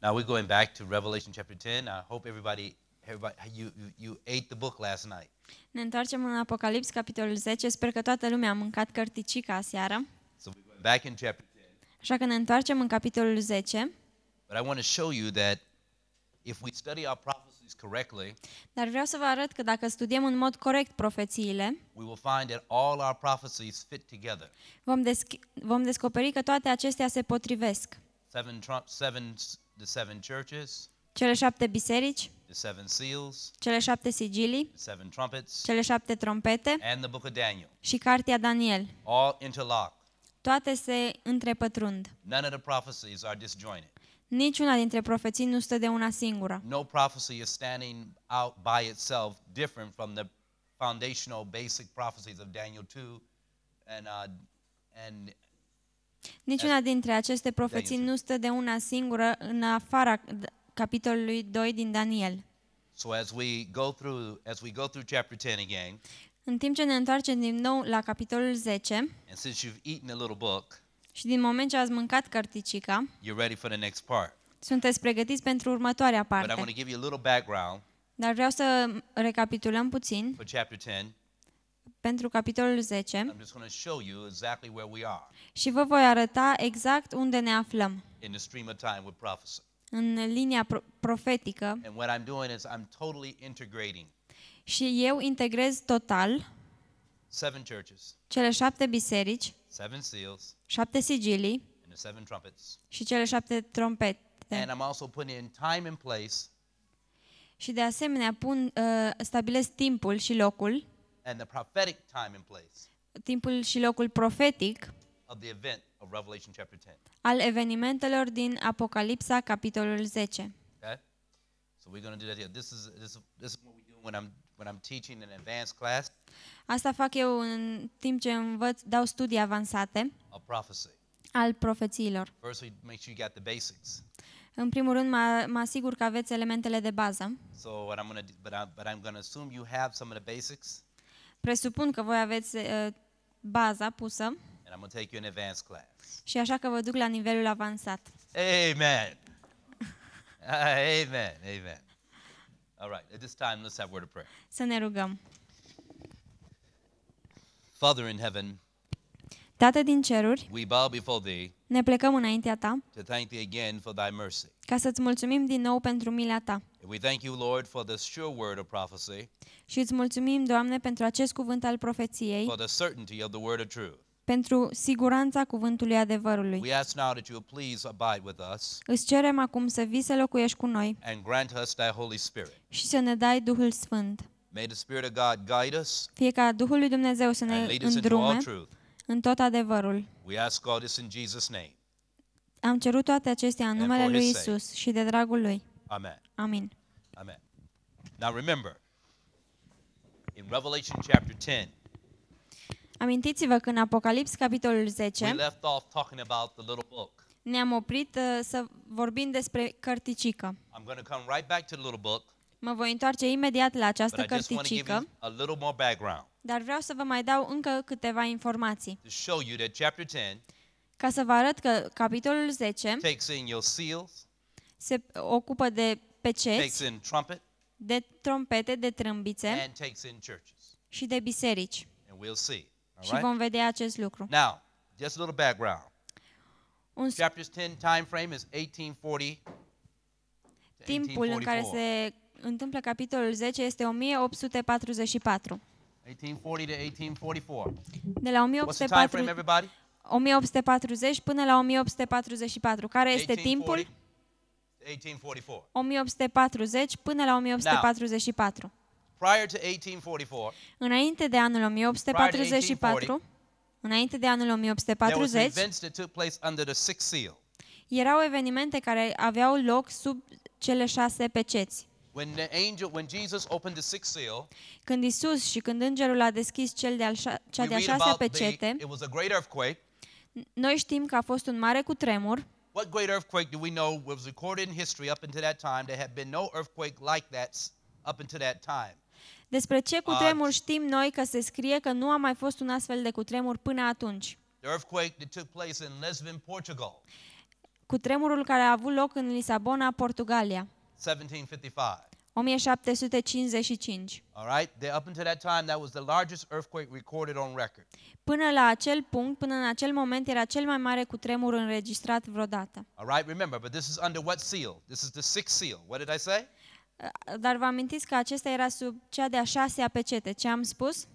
Now we're going back to Revelation chapter 10. I hope everybody, everybody you, you, ate the book last night. Ne întoarcem în Apocalips capitolul 10. Sper că toată lumea a mâncat cărticica seară. So we're going back in chapter 10. Așa că ne întoarcem în capitolul 10. But I want to show you that if we study our prophecies correctly, dar vreau să vă arăt că dacă studiem în mod corect profețiile, we will find that all our prophecies fit together. Vom, desc vom descoperi că toate acestea se potrivesc. Seven, seven the seven churches, cele șapte biserici, the seven seals, cele șapte sigilii, the seven trumpets, cele șapte trompete and the book of Daniel, și cartea Daniel. all interlock. Toate se întrepătrund. None of the prophecies are disjointed. Niciuna dintre profeții nu stă de una singură. No prophecy is standing out by itself different from the foundational basic prophecies of Daniel 2 and, uh, and Niciuna dintre aceste profeții nu stă de una singură în afara capitolului 2 din Daniel. So as we go through as we go through chapter 10 again. În timp ce ne întoarcem din nou la capitolul 10. And since you've eaten a little book. Și din moment ce ați mâncat carticica. You're ready for the next part. Sunteți pregătiți pentru următoarea parte. But I want to give you a little background. Dar vreau să recapitulăm puțin. For chapter 10 pentru capitolul 10 și vă voi arăta exact unde ne aflăm în linia pro- profetică. Totally și eu integrez total seven churches, cele șapte biserici, seven seals, șapte sigilii and the seven trumpets. și cele șapte trompete. And I'm also putting in time and place și de asemenea pun, uh, stabilesc timpul și locul and the prophetic time and place timpul și locul profetic of the event of Revelation chapter 10. al evenimentelor din Apocalipsa, capitolul 10. Okay? So we're going to do that here. This is, this, this is what we do when I'm, when I'm teaching an advanced class. Asta fac eu în timp ce învăț, dau studii avansate al profețiilor. First, we make sure you got the basics. În primul rând, mă asigur că aveți elementele de bază. So, what I'm gonna do, but, I, but I'm going to assume you have some of the basics. Presupun că voi aveți uh, baza pusă. And I'm going to take you in advanced class. Și așa că vă duc la nivelul avansat. Amen. Ah, amen. Amen. All right. At this time, let's have a word of prayer. Să ne rugăm. Father in heaven, Tată din ceruri, we bow before thee ne plecăm înaintea ta to thank thee again for thy mercy. ca să-ți mulțumim din nou pentru mila ta. We thank you, Lord, for this sure word of prophecy. Și îți mulțumim, Doamne, pentru acest cuvânt al profeției. For the certainty of the word of truth. Pentru siguranța cuvântului adevărului. We ask now that you please abide with us. Îți cerem acum să vii să locuiești cu noi. And grant us thy Holy Spirit. Și să ne dai Duhul Sfânt. May the Spirit of God guide us. Fie ca Duhul lui Dumnezeu să ne îndrume în tot adevărul. We ask all this in Jesus name. Am cerut toate acestea în numele lui Isus și de dragul lui. Amen. Amin. Amen. Now remember, in Revelation chapter 10, Amintiți-vă că în Apocalips, capitolul 10, we left off talking about the little book. ne-am oprit uh, să vorbim despre cărticică. I'm come right back to the little book, Mă voi întoarce imediat la această but I just want to give cărticică, a little more background dar vreau să vă mai dau încă câteva informații. to show you that chapter 10 Ca să vă arăt că capitolul 10 takes in your seals, se ocupă de peceți, trumpet, de trompete, de trâmbițe și de biserici. we'll see. și vom vedea acest lucru. Now, just a little background. Un... Chapters 10 time frame is 1840 Timpul în care se întâmplă capitolul 10 este 1844. 1840 to 1844. De la 1840 1840 până la 1844. Care este 1840, timpul? 1844. 1840 până la 1844. Now, prior to 1844, înainte de anul 1844, înainte de anul 1840, erau evenimente care aveau loc sub cele șase peceți. When the angel, when Jesus opened the sixth seal, când Isus și când îngerul a deschis cel de-al cea de-a șasea pecete, the, it was a great earthquake, noi știm că a fost un mare cutremur. What great earthquake do we know was recorded in history up until that time? There had been no earthquake like that up until that time. Despre ce cutremur uh, știm noi că se scrie că nu a mai fost un astfel de cutremur până atunci? The earthquake that took place in Lisbon, Portugal. Cutremurul care a avut loc în Lisabona, Portugalia. 1755. 1755. All right? Up until that time that was the largest earthquake recorded on record. Până la acel punct, până în acel moment era cel mai mare cutremur înregistrat vreodată. All right, remember, but this is under what seal? This is the sixth seal. What did I say? Uh, dar vă amintiți că acesta era sub cea de-a șasea pecete. Ce am spus?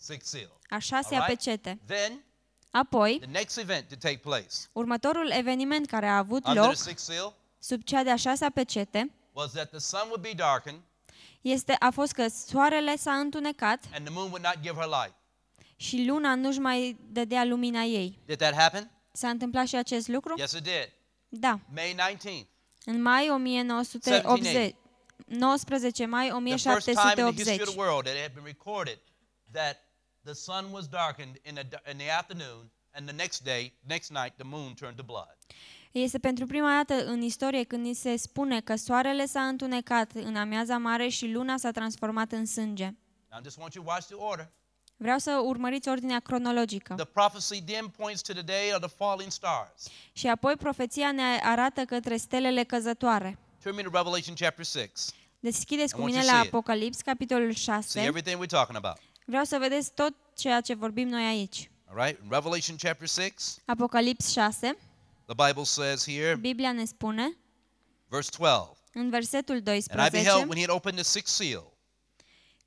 Sixth seal. A șasea right? pecete. Then Apoi, the next event to take place. următorul eveniment care a avut loc sub cea de-a șasea pecete was that the sun would be darkened. Este, a fost că soarele s-a întunecat. And the moon would not give her light. Și luna nu-și mai dădea lumina ei. Did that happen? S-a întâmplat și acest lucru? Yes, it did. Da. May 19. În mai 1980. 19 mai 1780. The sun was darkened in the, in the afternoon, and the next day, next night, the moon turned to blood. Este pentru prima dată în istorie când ni se spune că soarele s-a întunecat în amiaza mare și luna s-a transformat în sânge. Vreau să urmăriți ordinea cronologică. The prophecy then points to the day of the falling stars. Și apoi profeția ne arată către stelele căzătoare. Deschideți cu mine la Apocalips, capitolul 6. Vreau să vedeți tot ceea ce vorbim noi aici. Apocalips 6. The Bible says here. Biblia ne spune. Verse 12. În versetul 12. And I beheld when he had opened the sixth seal.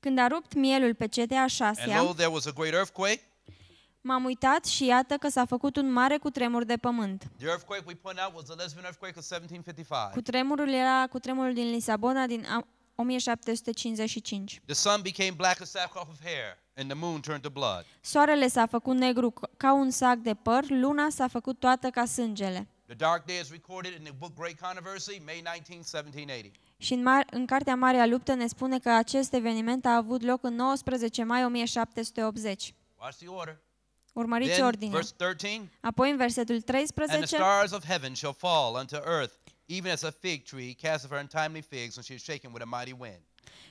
Când a rupt mielul pe cetea a șasea. And lo, there was a great earthquake. M-am uitat și iată că s-a făcut un mare cutremur de pământ. Cutremurul era cutremurul din Lisabona din 1755. The sun became black as sackcloth of hair. And the moon turned to blood. Soarele s-a făcut negru ca un sac de păr, luna s-a făcut toată ca sângele. The dark day is recorded in the book Great Controversy, May 19, 1780. Și în, mar- în cartea Marea Luptă ne spune că acest eveniment a avut loc în 19 mai 1780. Watch the order. Urmăriți ordinea. Apoi în versetul 13. And the stars of heaven shall fall unto earth, even as a fig tree casteth her untimely figs when she is shaken with a mighty wind.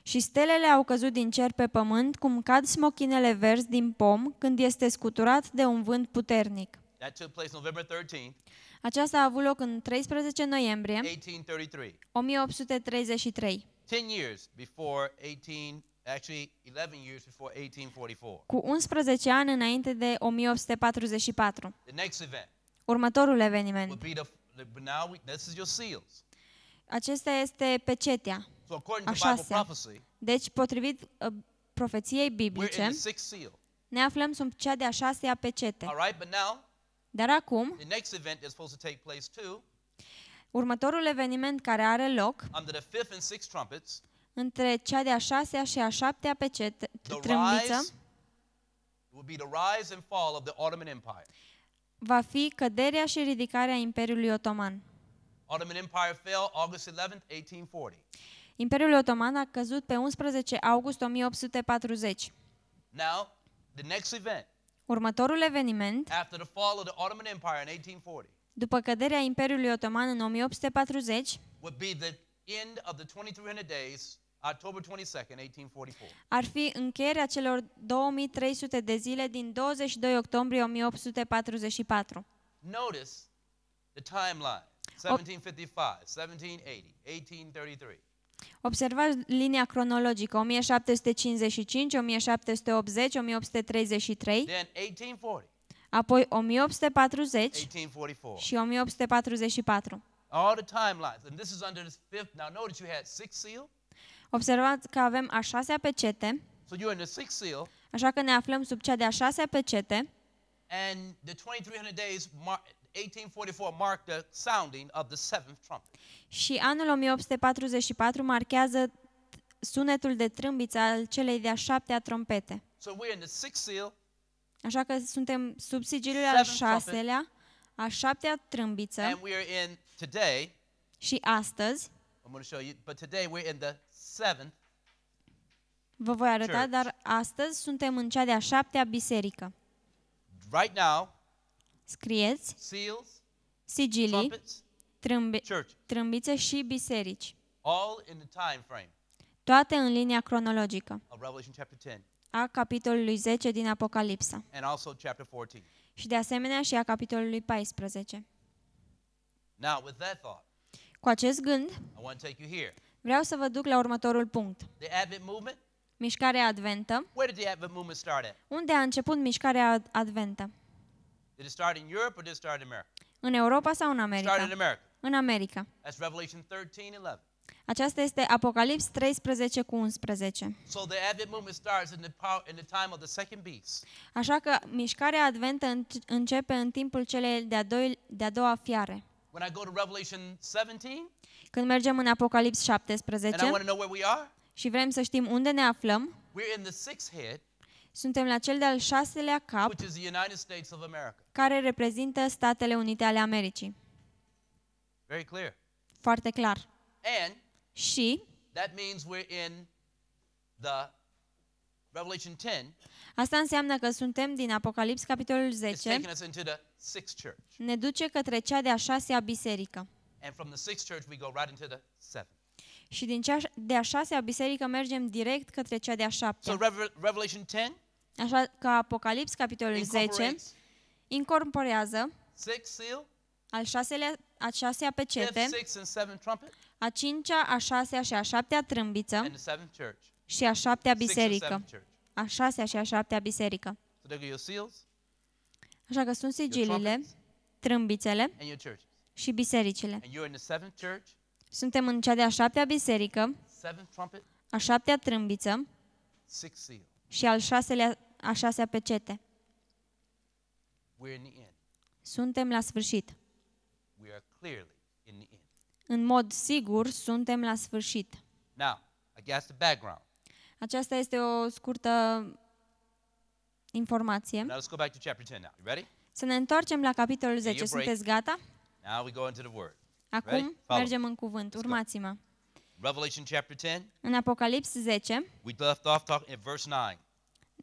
Și stelele au căzut din cer pe pământ, cum cad smochinele verzi din pom când este scuturat de un vânt puternic. That took place November 13. Aceasta a avut loc în 13 noiembrie 1833. 10 years before 18 Actually, 11 years before 1844. Cu 11 ani înainte de 1844. The next event Următorul eveniment now we, this is your seals. Acesta este pecetea. So according to Bible prophecy, deci potrivit uh, profeției biblice, we're in the sixth seal. ne aflăm sub cea de-a șasea pecete. All right, but now, Dar acum, the next event is supposed to take place too, următorul eveniment care are loc, under the fifth and sixth trumpets, între cea de-a șasea și a șaptea pecete, trâmbiță, will be the rise and fall of the Ottoman Empire va fi căderea și ridicarea Imperiului Otoman. Ottoman Empire fell August 11, 1840. Imperiul Otoman a căzut pe 11 august 1840. Now, the next event. Următorul eveniment, after the fall of the Ottoman Empire in 1840, după căderea Imperiului Otoman în 1840, would be the end of the 2300 days October 22nd, 1844. Ar fi încheierea celor 2300 de zile din 22 octombrie 1844. Notice the timeline. 1755, 1780, 1833. Observați linia cronologică 1755, 1780, 1833. Then 1840. Apoi 1840 1844. și 1844. All the timelines. And this is under the fifth. Now notice you had six seals. Observați că avem a șasea pecete. So you're in the sixth seal. Așa că ne aflăm sub cea de-a șasea pecete. And the 2300 days 1844 marked the sounding of the seventh trumpet. Și anul 1844 marchează sunetul de trâmbiță al celei de-a șaptea trompete. So we're in the sixth seal. Așa că suntem sub sigiliul al șaselea, a șaptea trâmbiță. And we are in today. Și astăzi. I'm going to show you, but today we're in the seventh Vă voi arăta, church. dar astăzi suntem în cea de-a șaptea biserică. Right now, scrieți, seals, sigilii, trâmbi, trâmbițe și biserici. All in the time frame. Toate în linia cronologică. A capitolului 10 din Apocalipsa. And also chapter 14. Și de asemenea și a capitolului 14. Now, with that thought, cu acest gând, I want to take you here. Vreau să vă duc la următorul punct. The Advent movement? Mișcarea adventă. Where did the Advent movement start at? Unde a început mișcarea adventă? Did it start in Europe or did it start in America? În Europa sau în America? Started in America. În America. That's Revelation 13 11. Aceasta este Apocalips 13 cu 11. Așa că mișcarea adventă începe în timpul celei de-a, doi, de-a doua fiare. When I go to Revelation 17, când mergem în Apocalips 17, and I want to know where we are, și vrem să știm unde ne aflăm, we're in the sixth head, suntem la cel de-al șaselea cap, which is the United States of America. care reprezintă Statele Unite ale Americii. Very clear. Foarte clar. And și that means we're in the Revelation 10. Asta înseamnă că suntem din Apocalips capitolul 10 sixth church. Ne duce către cea de-a șasea biserică. And from the sixth church we go right into the seventh. Și din cea de-a șasea biserică mergem direct către cea de-a șaptea. So Revelation 10 Așa că Apocalips, capitolul 10, incorporează al șaselea, a șasea pecete, a cincea, a șasea și a șaptea trâmbiță și a șaptea biserică. A șasea și a șaptea biserică. So Așa că sunt sigiliile, trâmbițele și bisericile. Suntem în cea de-a șaptea biserică, a șaptea trâmbiță și al șaselea, a șasea pecete. Suntem la sfârșit. În mod sigur, suntem la sfârșit. Aceasta este o scurtă informație. Now let's go back to chapter 10 now. You ready? Să ne întoarcem la capitolul 10. Sunteți gata? Now we go into the word. Acum mergem în cuvânt. Urmați-mă. Revelation chapter 10. În Apocalips 10. We left off talking at verse 9.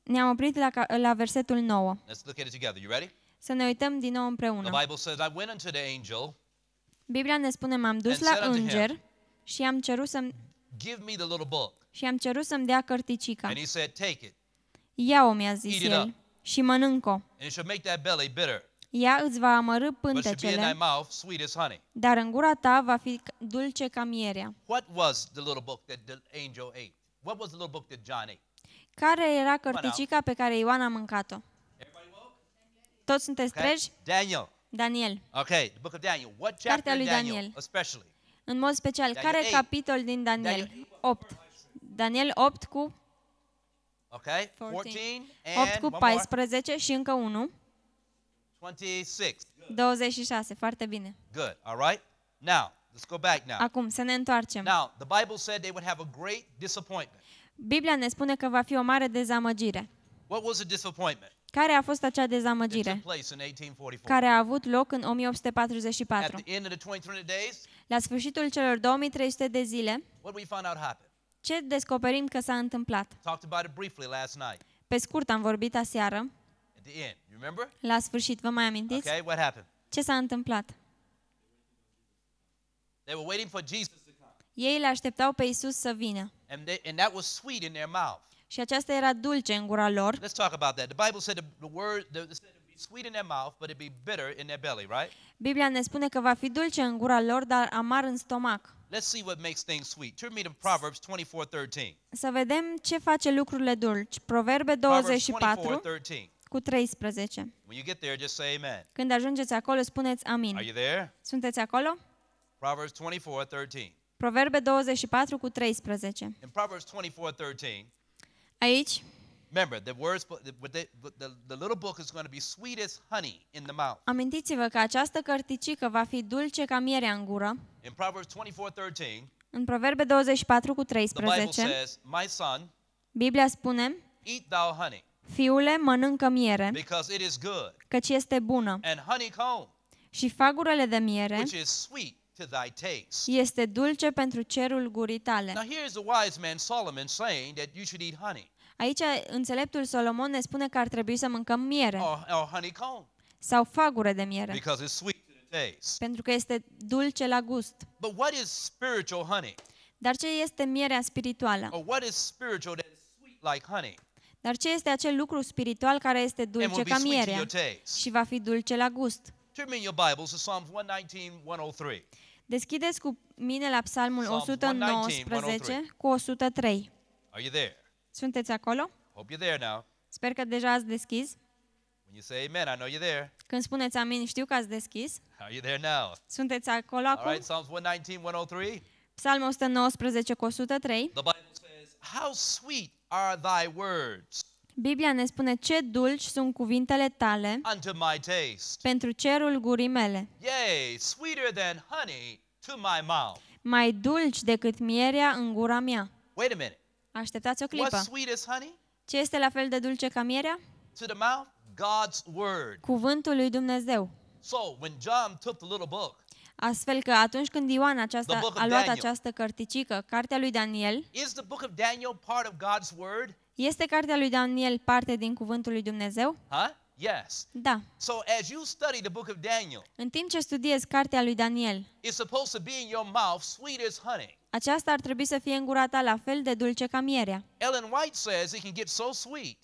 Ne-am oprit la, la versetul 9. Let's look at it together. You ready? Să ne uităm din nou împreună. The Bible says, I went unto the angel. Biblia ne spune, m-am dus la înger și am cerut să-mi Give me the little book. Și am cerut să-mi dea cărticica. And he said, take it. Ia-o, mi-a zis el, și mănânc-o. Ea îți va amărâ pântecele, dar în gura ta va fi dulce ca mierea. Care era cărticica pe care Ioan a mâncat-o? Toți sunteți okay. treji? Daniel. Daniel. Okay, the book of Daniel. What chapter Cartea lui Daniel, Daniel especially? În mod special, Daniel care 8. capitol din Daniel? Daniel 8. 8. Daniel 8 cu Okay, 14. 8 cu 14 și încă unul. 26. 26, foarte bine. Good, all right? Now, let's go back now. Acum, să ne întoarcem. Now, the Bible said they would have a great disappointment. Biblia ne spune că va fi o mare dezamăgire. What was the disappointment? Care a fost acea dezamăgire care a avut loc în 1844? La sfârșitul celor 2300 de zile, ce descoperim că s-a întâmplat? Pe scurt am vorbit aseară. La sfârșit, vă mai amintiți? Okay, what happened? Ce s-a întâmplat? They were waiting for Jesus to come. Ei le așteptau pe Isus să vină. And, they, and that was sweet in their mouth. Și aceasta era dulce în gura lor. Let's talk about that. The Bible said the, the word the, the sweet in their mouth, but it'd be bitter in their belly, right? Biblia ne spune că va fi dulce în gura lor, dar amar în stomac. Let's see what makes things sweet. Turn me to Proverbs 24:13. Să vedem ce face lucrurile dulci. Proverbe 24 cu 13. When you get there, just say amen. Când ajungeți acolo, spuneți amin. Are you there? Sunteți acolo? Proverbs 24:13. Proverbe 24 cu 13. In Proverbs 24:13. Aici Remember, the words, the, the, the the little book is going to be sweet as honey in the mouth. Amintiți-vă că această cărticică va fi dulce ca mierea în gură. In Proverbs 24:13. În Proverbe 24 cu 13. Says, My son, Biblia spune. Eat thou honey. Fiule, mănâncă miere. Because it is good. Căci este bună. And honeycomb. Și fagurele de miere. Which is sweet to thy taste. Este dulce pentru cerul gurii tale. Now is a wise man Solomon saying that you should eat honey. Aici înțeleptul Solomon ne spune că ar trebui să mâncăm miere. Oh, oh, Sau fagure de miere. Pentru că este dulce la gust. But what is spiritual honey? Dar ce este mierea spirituală? Or what is spiritual that is sweet like honey? Dar ce este acel lucru spiritual care este dulce ca mierea și va fi dulce la gust? Oh Deschideți cu mine la Psalmul 119 cu 103. Are you there? Sunteți acolo? Hope you're there now. Sper că deja ați deschis. When you say amen, I know you're there. Când spuneți amin, știu că ați deschis. Are you there now? Sunteți acolo acum? All right, Psalms 119, 103. Psalmul 119 cu 103. The Bible says, How sweet are thy words. Biblia ne spune ce dulci sunt cuvintele tale unto my taste. pentru cerul gurii mele. Yea, sweeter than honey to my mouth. Mai dulci decât mierea în gura mea. Wait a minute. Așteptați o clipă. Ce este la fel de dulce ca mierea? Cuvântul lui Dumnezeu. Astfel că atunci când Ioan aceasta, a luat această cărticică, cartea lui Daniel, este cartea lui Daniel parte din cuvântul lui Dumnezeu? Huh? Yes. Da. So as you study the book of Daniel. În timp ce studiezi cartea lui Daniel. It's supposed to be in your mouth sweet as honey. Aceasta ar trebui să fie în gura ta la fel de dulce ca mierea. Ellen White says it can get so sweet.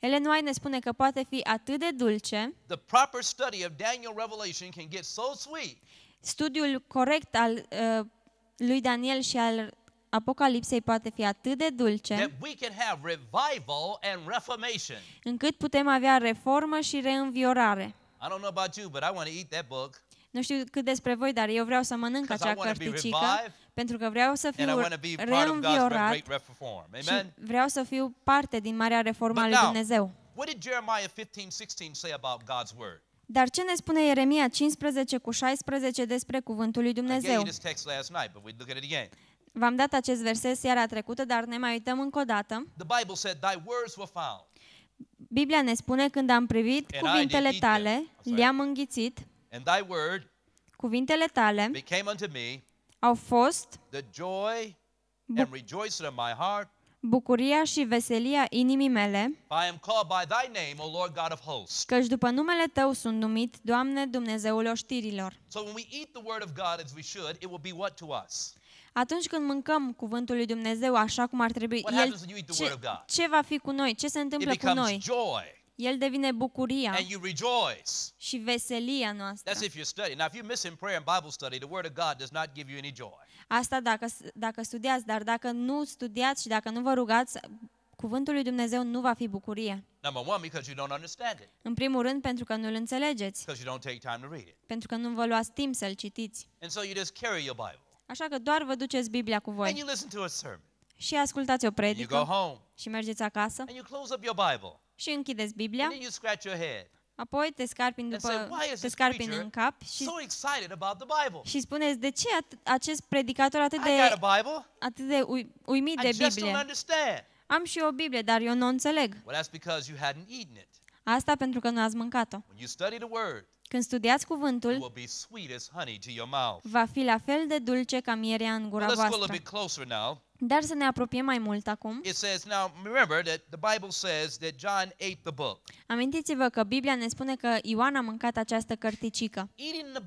Ellen White ne spune că poate fi atât de dulce. The proper study of Daniel Revelation can get so sweet. Studiul corect al uh, lui Daniel și al Apocalipsei poate fi atât de dulce încât putem avea reformă și reînviorare. Nu știu cât despre voi, dar eu vreau să mănânc acea cărticică pentru că vreau să fiu reînviorat și vreau să fiu parte din Marea Reformă a lui Dumnezeu. Dar ce ne spune Ieremia 15 cu 16 despre cuvântul lui Dumnezeu? V-am dat acest verset seara trecută, dar ne mai uităm încă o dată. The Bible said, Thy words were found. Biblia ne spune când am privit and cuvintele tale, le-am înghițit. And thy word cuvintele tale became unto me au fost the joy and rejoicing of my heart bucuria și veselia inimii mele, name, căci după numele Tău sunt numit, Doamne, Dumnezeul oștirilor. So God should, atunci când mâncăm cuvântul lui Dumnezeu așa cum ar trebui, El, ce, ce va fi cu noi? Ce se întâmplă cu noi? El devine bucuria și veselia noastră. Asta dacă, dacă studiați, dar dacă nu studiați și dacă nu vă rugați, cuvântul lui Dumnezeu nu va fi bucurie. În primul rând, pentru că nu-l înțelegeți. Pentru că nu vă luați timp să-l citiți. And so you just carry your Bible. Așa că doar vă duceți Biblia cu voi și ascultați o predică și mergeți acasă și închideți Biblia, apoi te scarpin după, te scarpin în cap și, și spuneți de ce acest predicator atât de, atât de uimit de Biblie? Am și eu o Biblie, dar eu nu o înțeleg. Asta pentru că nu ați mâncat-o. When you study the Word, când studiați cuvântul, va fi la fel de dulce ca mierea în gura voastră. Dar să ne apropiem mai mult acum. It says Amintiți-vă că Biblia ne spune că Ioan a mâncat această cărticică. Eating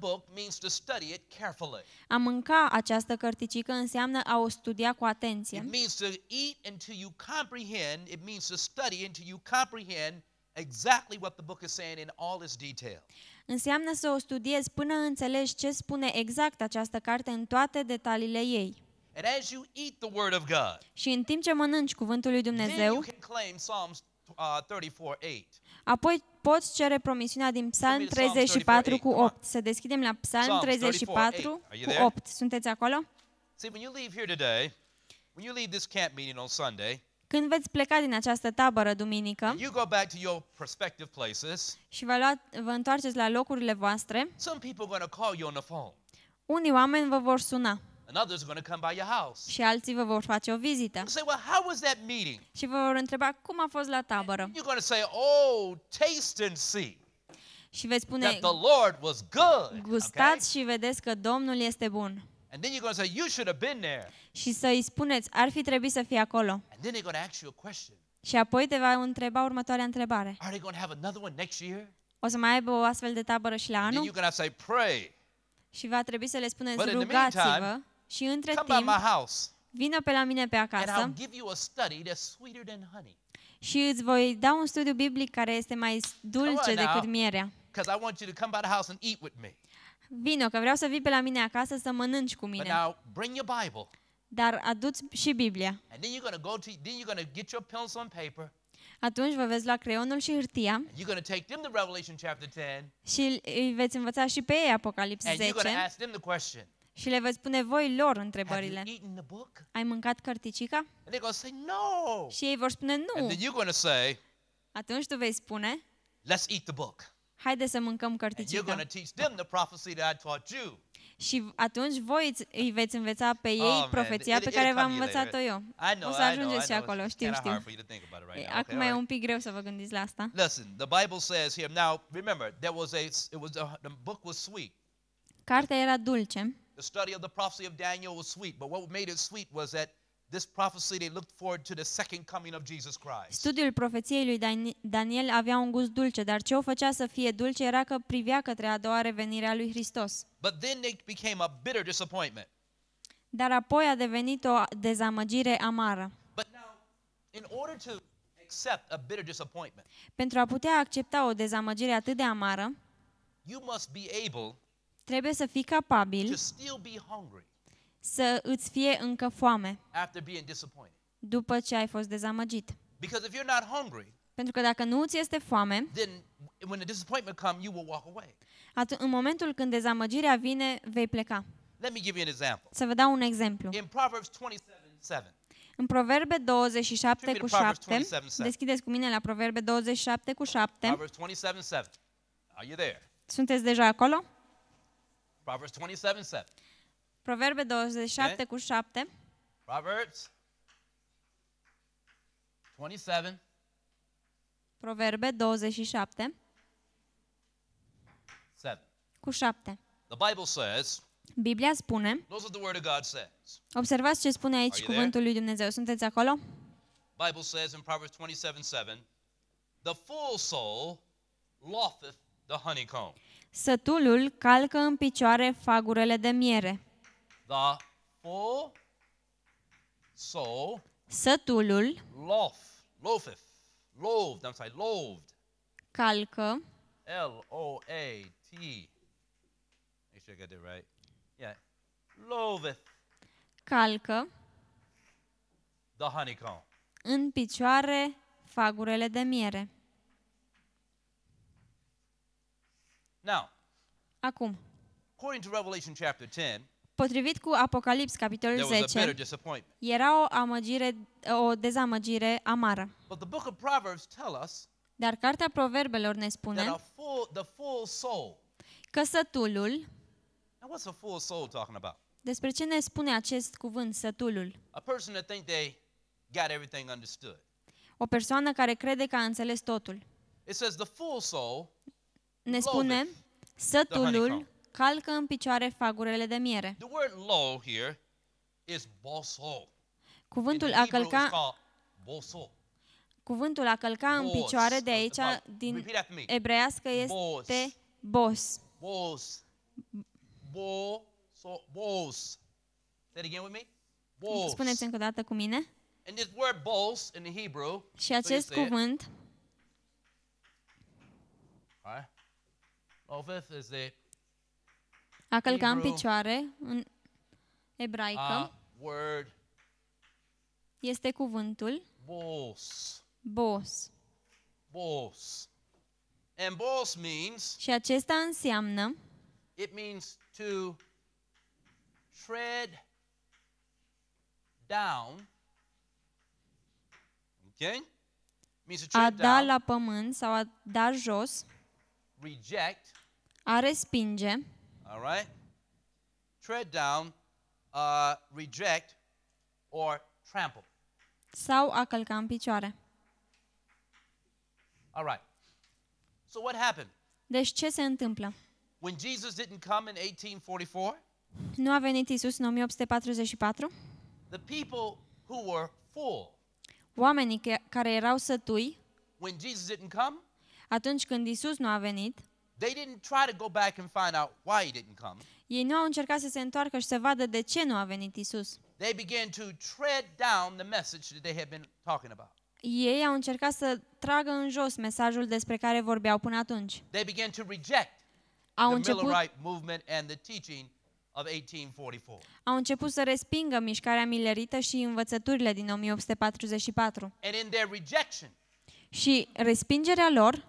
A mânca această cărticică înseamnă a o studia cu atenție. It means to eat until you comprehend, it means to study until you comprehend exactly what the book is saying in all its detail înseamnă să o studiezi până înțelegi ce spune exact această carte în toate detaliile ei. și în timp ce mănânci cuvântul lui Dumnezeu, uh, apoi poți cere promisiunea din Psalm 34 cu 8. Să deschidem la Psalm 34 cu 8. Sunteți acolo? See, when you leave here today, when you leave this camp meeting on Sunday, când veți pleca din această tabără duminică you go back to your places, și vă, lua, vă întoarceți la locurile voastre, some people are call you on the phone. unii oameni vă vor suna. Și alții vă vor face o vizită. Say, well, how was that meeting? Și vă vor întreba cum a fost la tabără. oh, Și veți spune, gustați și vedeți că Domnul este bun. And then you're going to say, you should have been there. Și să îi spuneți, ar fi trebuit să fie acolo. And then they're going to ask you a question. Și apoi te va întreba următoarea întrebare. Are they going to have another one next year? O să mai aibă o astfel de tabără și la anul? And then you're going to say, pray. Și va trebui să le spuneți, But rugați-vă. Și între come timp, by my house. vină pe la mine pe acasă. And I'll give you a study that's sweeter than honey. Și îți voi da un studiu biblic care este mai dulce decât mierea. Because I want you to come by the house and eat with me. Vino, că vreau să vii pe la mine acasă să mănânci cu mine. now bring your Bible. Dar aduți și Biblia. And then you're going go to then you're going get your pencil and paper. Atunci vă veți lua creionul și hârtia. Și îi veți învăța și pe ei Apocalipsa 10. Și le veți pune voi lor întrebările. Ai mâncat cărticica? Și ei vor spune nu. Atunci tu vei spune Let's eat the book haide să mâncăm cărticica. Și atunci voi îi veți învăța pe ei oh, profeția man. pe care v-am învățat-o eu. Know, o să ajungeți și acolo, știu, știu. Right Acum okay, e un pic greu să vă gândiți la asta. Listen, the Bible says here, now remember, there was a, it was a, the book was sweet. Cartea era dulce. The study of the prophecy of Daniel was sweet, but what made it sweet was that This prophecy they looked forward to the second coming of Jesus Christ. Studiul profeției lui Daniel avea un gust dulce, dar ce o făcea să fie dulce era că privea către a doua revenire a lui Hristos. But then it became a bitter disappointment. Dar apoi a devenit o dezamăgire amară. But now, in order to accept a bitter disappointment, Pentru a putea accepta o dezamăgire atât de amară, you must be able trebuie să fii capabil to still be hungry să îți fie încă foame după ce ai fost dezamăgit. pentru că dacă nu ți este foame, în momentul când dezamăgirea vine, vei pleca. Să vă dau un exemplu. 27:7. În Proverbe 27 cu 7, deschideți cu mine la Proverbe 27 cu 7. Sunteți deja acolo? Proverbs 27, 7. Proverbe 27 okay. cu 7. Proverbs 27. Proverbe 27. 7. Cu 7. The Bible says, Biblia spune, observați ce spune aici cuvântul lui Dumnezeu. Sunteți acolo? Bible says in Proverbs 27:7, the full soul loatheth the honeycomb. Sătulul calcă în picioare fagurele de miere. the full soul Sătulul loaf, loafeth, loaved, I'm sorry, loaved. Calcă. L-O-A-T. Make sure I got it right. Yeah. Loaveth. Calcă. The honeycomb. În picioare fagurele de miere. Now. Acum. According to Revelation chapter 10, Potrivit cu Apocalips, capitolul 10, era o amăgire, o dezamăgire amară. But the book of Proverbs tell us Dar cartea Proverbelor ne spune that a full, the full soul, că sătulul Now what's a full soul talking about? Despre ce ne spune acest cuvânt, sătulul? A person that think they got everything understood. O persoană care crede că a înțeles totul. It says the full soul ne spune sătulul calcă în picioare fagurele de miere. The word here is boso. Cuvântul a călca Cuvântul a călca în picioare de aici din ebreiască este bos. Bos. Bo, so, bos. Say it again with me. Bos. Spuneți încă o dată cu mine. And this word bos in the Hebrew. Și acest cuvânt. right. Well, is the a călca în picioare în ebraică este cuvântul bos. Bos. Bos. And bos means Și acesta înseamnă It means to tread down. Okay? Means to tread a da down, la pământ sau a da jos. Reject. A respinge. All right? Tread down, uh, reject, or trample. Sau a călca în picioare. All right. So what happened? Deci ce se întâmplă? When Jesus didn't come in 1844, nu a venit Isus în 1844? The people who were full. Oamenii care erau sătui. When Jesus didn't come, atunci când Isus nu a venit, They didn't try to go back and find out why he didn't come. Ei nu au încercat să se întoarcă și să vadă de ce nu a venit Isus. They began to tread down the message that they had been talking about. Ei au încercat să tragă în jos mesajul despre care vorbeau până atunci. They began to reject au început, the Millerite movement and the teaching of 1844. Au început să respingă mișcarea milerită și învățăturile din 1844. And in their rejection, și respingerea lor,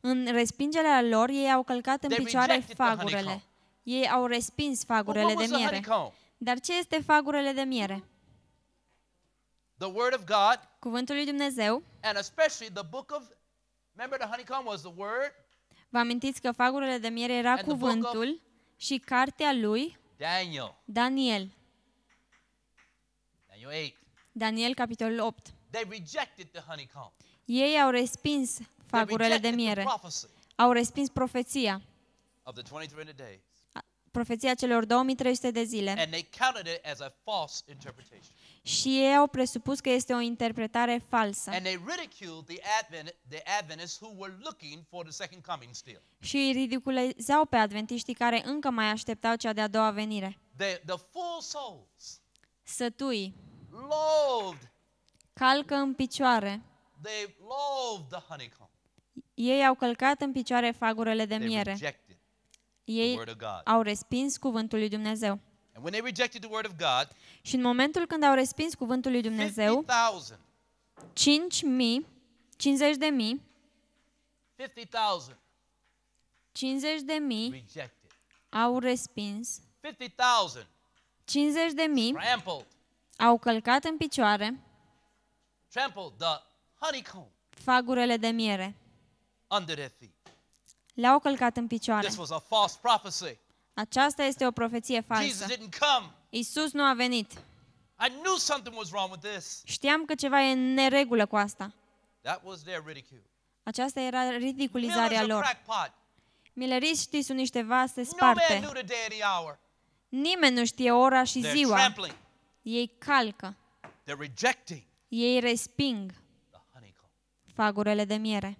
în respingerea lor, ei au călcat în picioare fagurele. Ei au respins fagurele de miere. Dar ce este fagurele de miere? Cuvântul lui Dumnezeu, Vă amintiți că fagurele de miere era cuvântul și cartea lui Daniel. Daniel capitolul 8. They rejected the honeycomb. Ei au respins fagurele de miere. Au respins profeția. Of the 23 days. Profeția celor 2300 de zile. Și ei au presupus că este o interpretare falsă. Și îi ridiculezau pe adventiștii care încă mai așteptau cea de-a doua venire. The, Sătui calcă în picioare. They loved the honeycomb. Ei au călcat în picioare fagurele de miere. Ei au respins cuvântul lui Dumnezeu. And when they rejected the word of God, Și în momentul când au respins cuvântul lui Dumnezeu, 5.000, 50 de mii, 50 de mii au respins, 50 de mii au călcat în picioare, trample the honeycomb fagurele de miere under their feet. Le-au călcat în picioare. This was a false prophecy. Aceasta este o profeție falsă. Jesus didn't come. Isus nu a venit. I knew something was wrong with this. Știam că ceva e în neregulă cu asta. That was their ridicule. Aceasta era ridiculizarea lor. Mileriști știi sunt niște vase sparte. Nimeni nu știe ora și ziua. Ei calcă. They're rejecting. Ei resping fagurele de miere.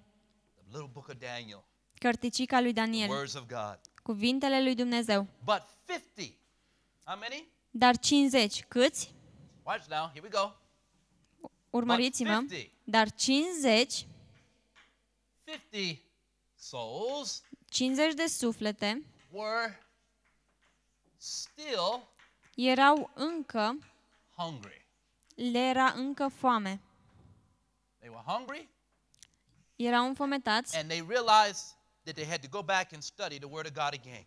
Cărticica lui Daniel. Cuvintele lui Dumnezeu. Dar 50, câți? Urmăriți-mă. Dar 50 50 de suflete erau încă le era încă foame. They were hungry. Erau înfometați. And they realized that they had to go back and study the word of God again.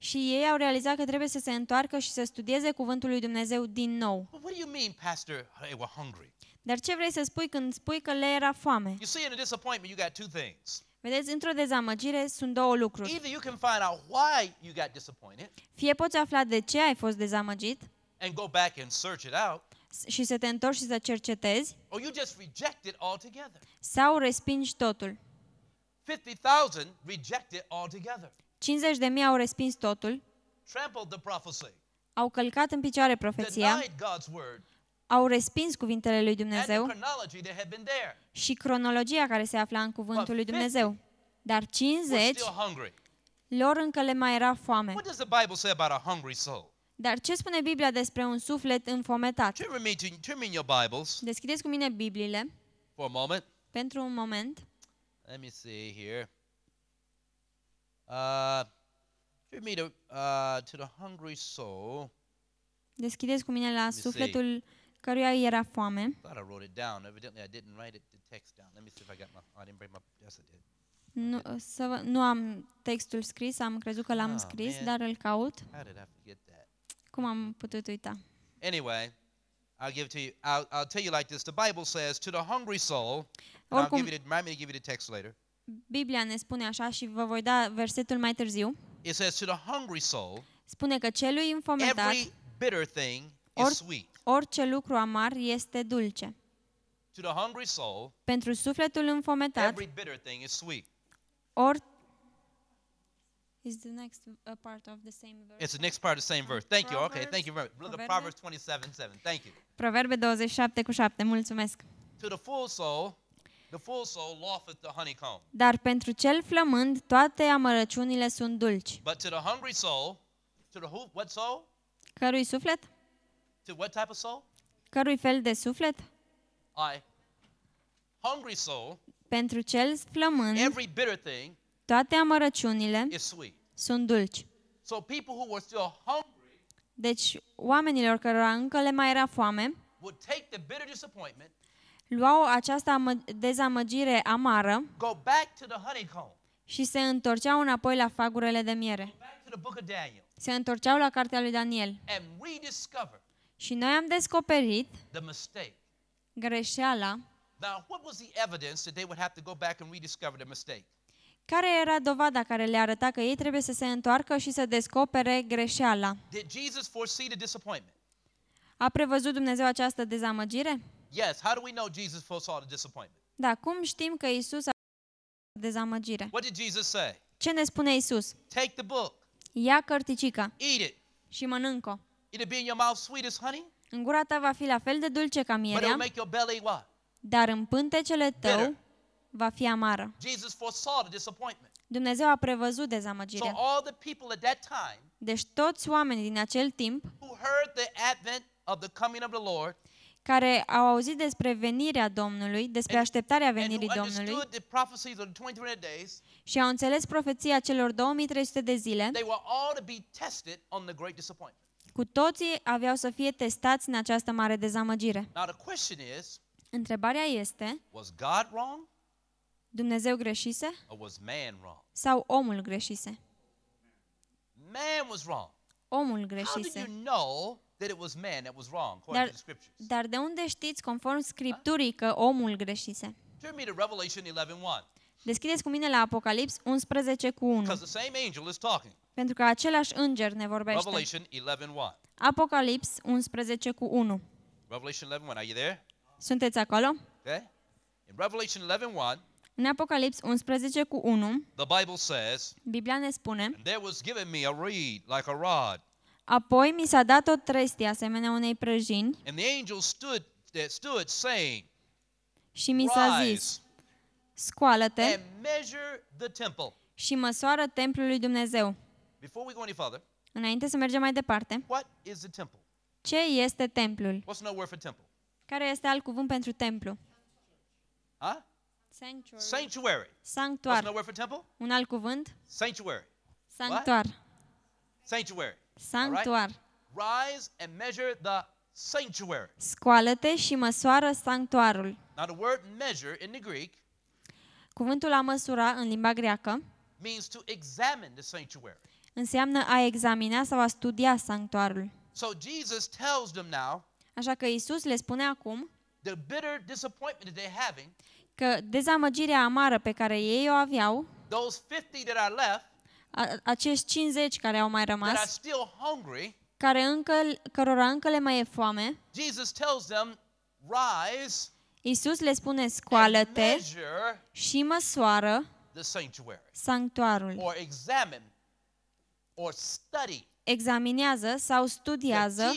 Și ei au realizat că trebuie să se întoarcă și să studieze cuvântul lui Dumnezeu din nou. But what do you mean, pastor, they were hungry? Dar ce vrei să spui când spui că le era foame? You see in a disappointment you got two things. Vedeți, într-o dezamăgire sunt două lucruri. Fie poți afla de ce ai fost dezamăgit și să te întorci și să cercetezi. Or you just reject it altogether. Sau respingi totul. 50,000 reject it au respins totul. Au călcat în picioare profeția. Au respins cuvintele lui Dumnezeu. Și cronologia care se afla în cuvântul lui Dumnezeu. Dar 50 lor încă le mai era foame. Dar ce spune Biblia despre un suflet înfometat? Deschideți cu mine Bibliile. For a moment. Pentru un moment. Let me see here. Uh, me to, uh, to the hungry soul. Deschideți cu mine la sufletul căruia era foame. Nu, să, nu am textul scris, am crezut că l-am ah, scris, dar îl caut. Cum am putut uita? Anyway, I'll give to you. I'll, I'll tell you like this. The Bible says, to the hungry soul, Oricum, I'll give you the, maybe give you the text later. Biblia ne spune așa și vă voi da versetul mai târziu. It says, to the hungry soul, spune că celui înfometat, every bitter thing is or, sweet. orice lucru amar este dulce. To the hungry soul, pentru sufletul înfometat, every bitter thing is sweet. Or, is the next uh, part of the same verse. It's the next part of the same verse. Thank Proverbs, you. Okay, thank you very much. Look at Proverbs 27:7. Thank you. Proverbe 27 cu 7. Mulțumesc. To the full soul, the full soul loveth the honeycomb. Dar pentru cel flămând, toate amărăciunile sunt dulci. But to the hungry soul, to the who, what soul? Cărui suflet? To what type of soul? Cărui fel de suflet? I. Hungry soul. Pentru cel flămând. Every bitter thing toate amărăciunile sunt dulci. Deci, oamenilor cărora încă le mai era foame, luau această dezamăgire amară și se întorceau înapoi la fagurele de miere. Se întorceau la cartea lui Daniel. Și noi am descoperit greșeala Now, what was the evidence that they would have to go back and rediscover the mistake? Care era dovada care le arăta că ei trebuie să se întoarcă și să descopere greșeala? A prevăzut Dumnezeu această dezamăgire? Yes, how do we know Jesus foresaw the disappointment? Da, cum știm că Isus a dezamăgire? What did Jesus say? Ce ne spune Isus? Take the book. Ia cărticica. Eat it. Și mănâncă. It It'll be in your mouth sweet as honey. În gura ta va fi la fel de dulce ca mierea. But it'll make your belly what? Dar în pântecele tău Bitter va fi amară. Dumnezeu a prevăzut dezamăgirea. deci toți oamenii din acel timp care au auzit despre venirea Domnului, despre așteptarea venirii Domnului și au înțeles profeția celor 2300 de zile, cu toții aveau să fie testați în această mare dezamăgire. Întrebarea este, Dumnezeu greșise? Sau omul greșise? Omul greșise. Dar, dar de unde știți, conform Scripturii, că omul greșise? Deschideți cu mine la Apocalips 11 cu 1. Pentru că același înger ne vorbește. Apocalips 11 cu 1. Sunteți acolo? Okay. In Revelation 11, în Apocalips 11 cu 1, the Bible says, Biblia ne spune, there was given me a reed like a rod. Apoi mi s-a dat o trestie asemenea unei prăjini. And the angel stood, there, stood saying, și mi s-a zis, scoală-te and measure the temple. și măsoară templul lui Dumnezeu. Before we go any further, Înainte să mergem mai departe, what is the temple? ce este templul? What's no word for temple? Care este alt cuvânt pentru templu? Huh? Sanctuary. Sanctuary. Sanctuar. That's another word for temple? Un alt cuvânt? Sanctuary. Sanctuar. What? Sanctuary. Sanctuar. Right? Rise and measure the sanctuary. Scoală-te și măsoară sanctuarul. Now the word measure in the Greek Cuvântul a măsura în limba greacă means to examine the sanctuary. Înseamnă a examina sau a studia sanctuarul. So Jesus tells them now Așa că Isus le spune acum the bitter disappointment that they're having că dezamăgirea amară pe care ei o aveau, those 50 that left, a, acești 50 care au mai rămas, that are still hungry, care încă, cărora încă le mai e foame, Jesus tells them, Rise le spune, scoală-te și măsoară sanctuarul. Or examine, or study examinează sau studiază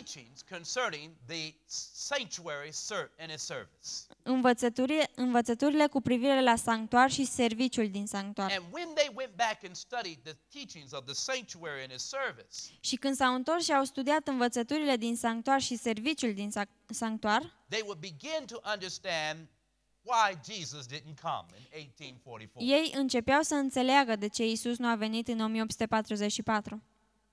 învățăturile, cu privire la sanctuar și serviciul din sanctuar. Și când s-au întors și au studiat învățăturile din sanctuar și serviciul din sanctuar, they would begin to understand why Jesus didn't come in 1844. Ei începeau să înțeleagă de ce Isus nu a venit în 1844.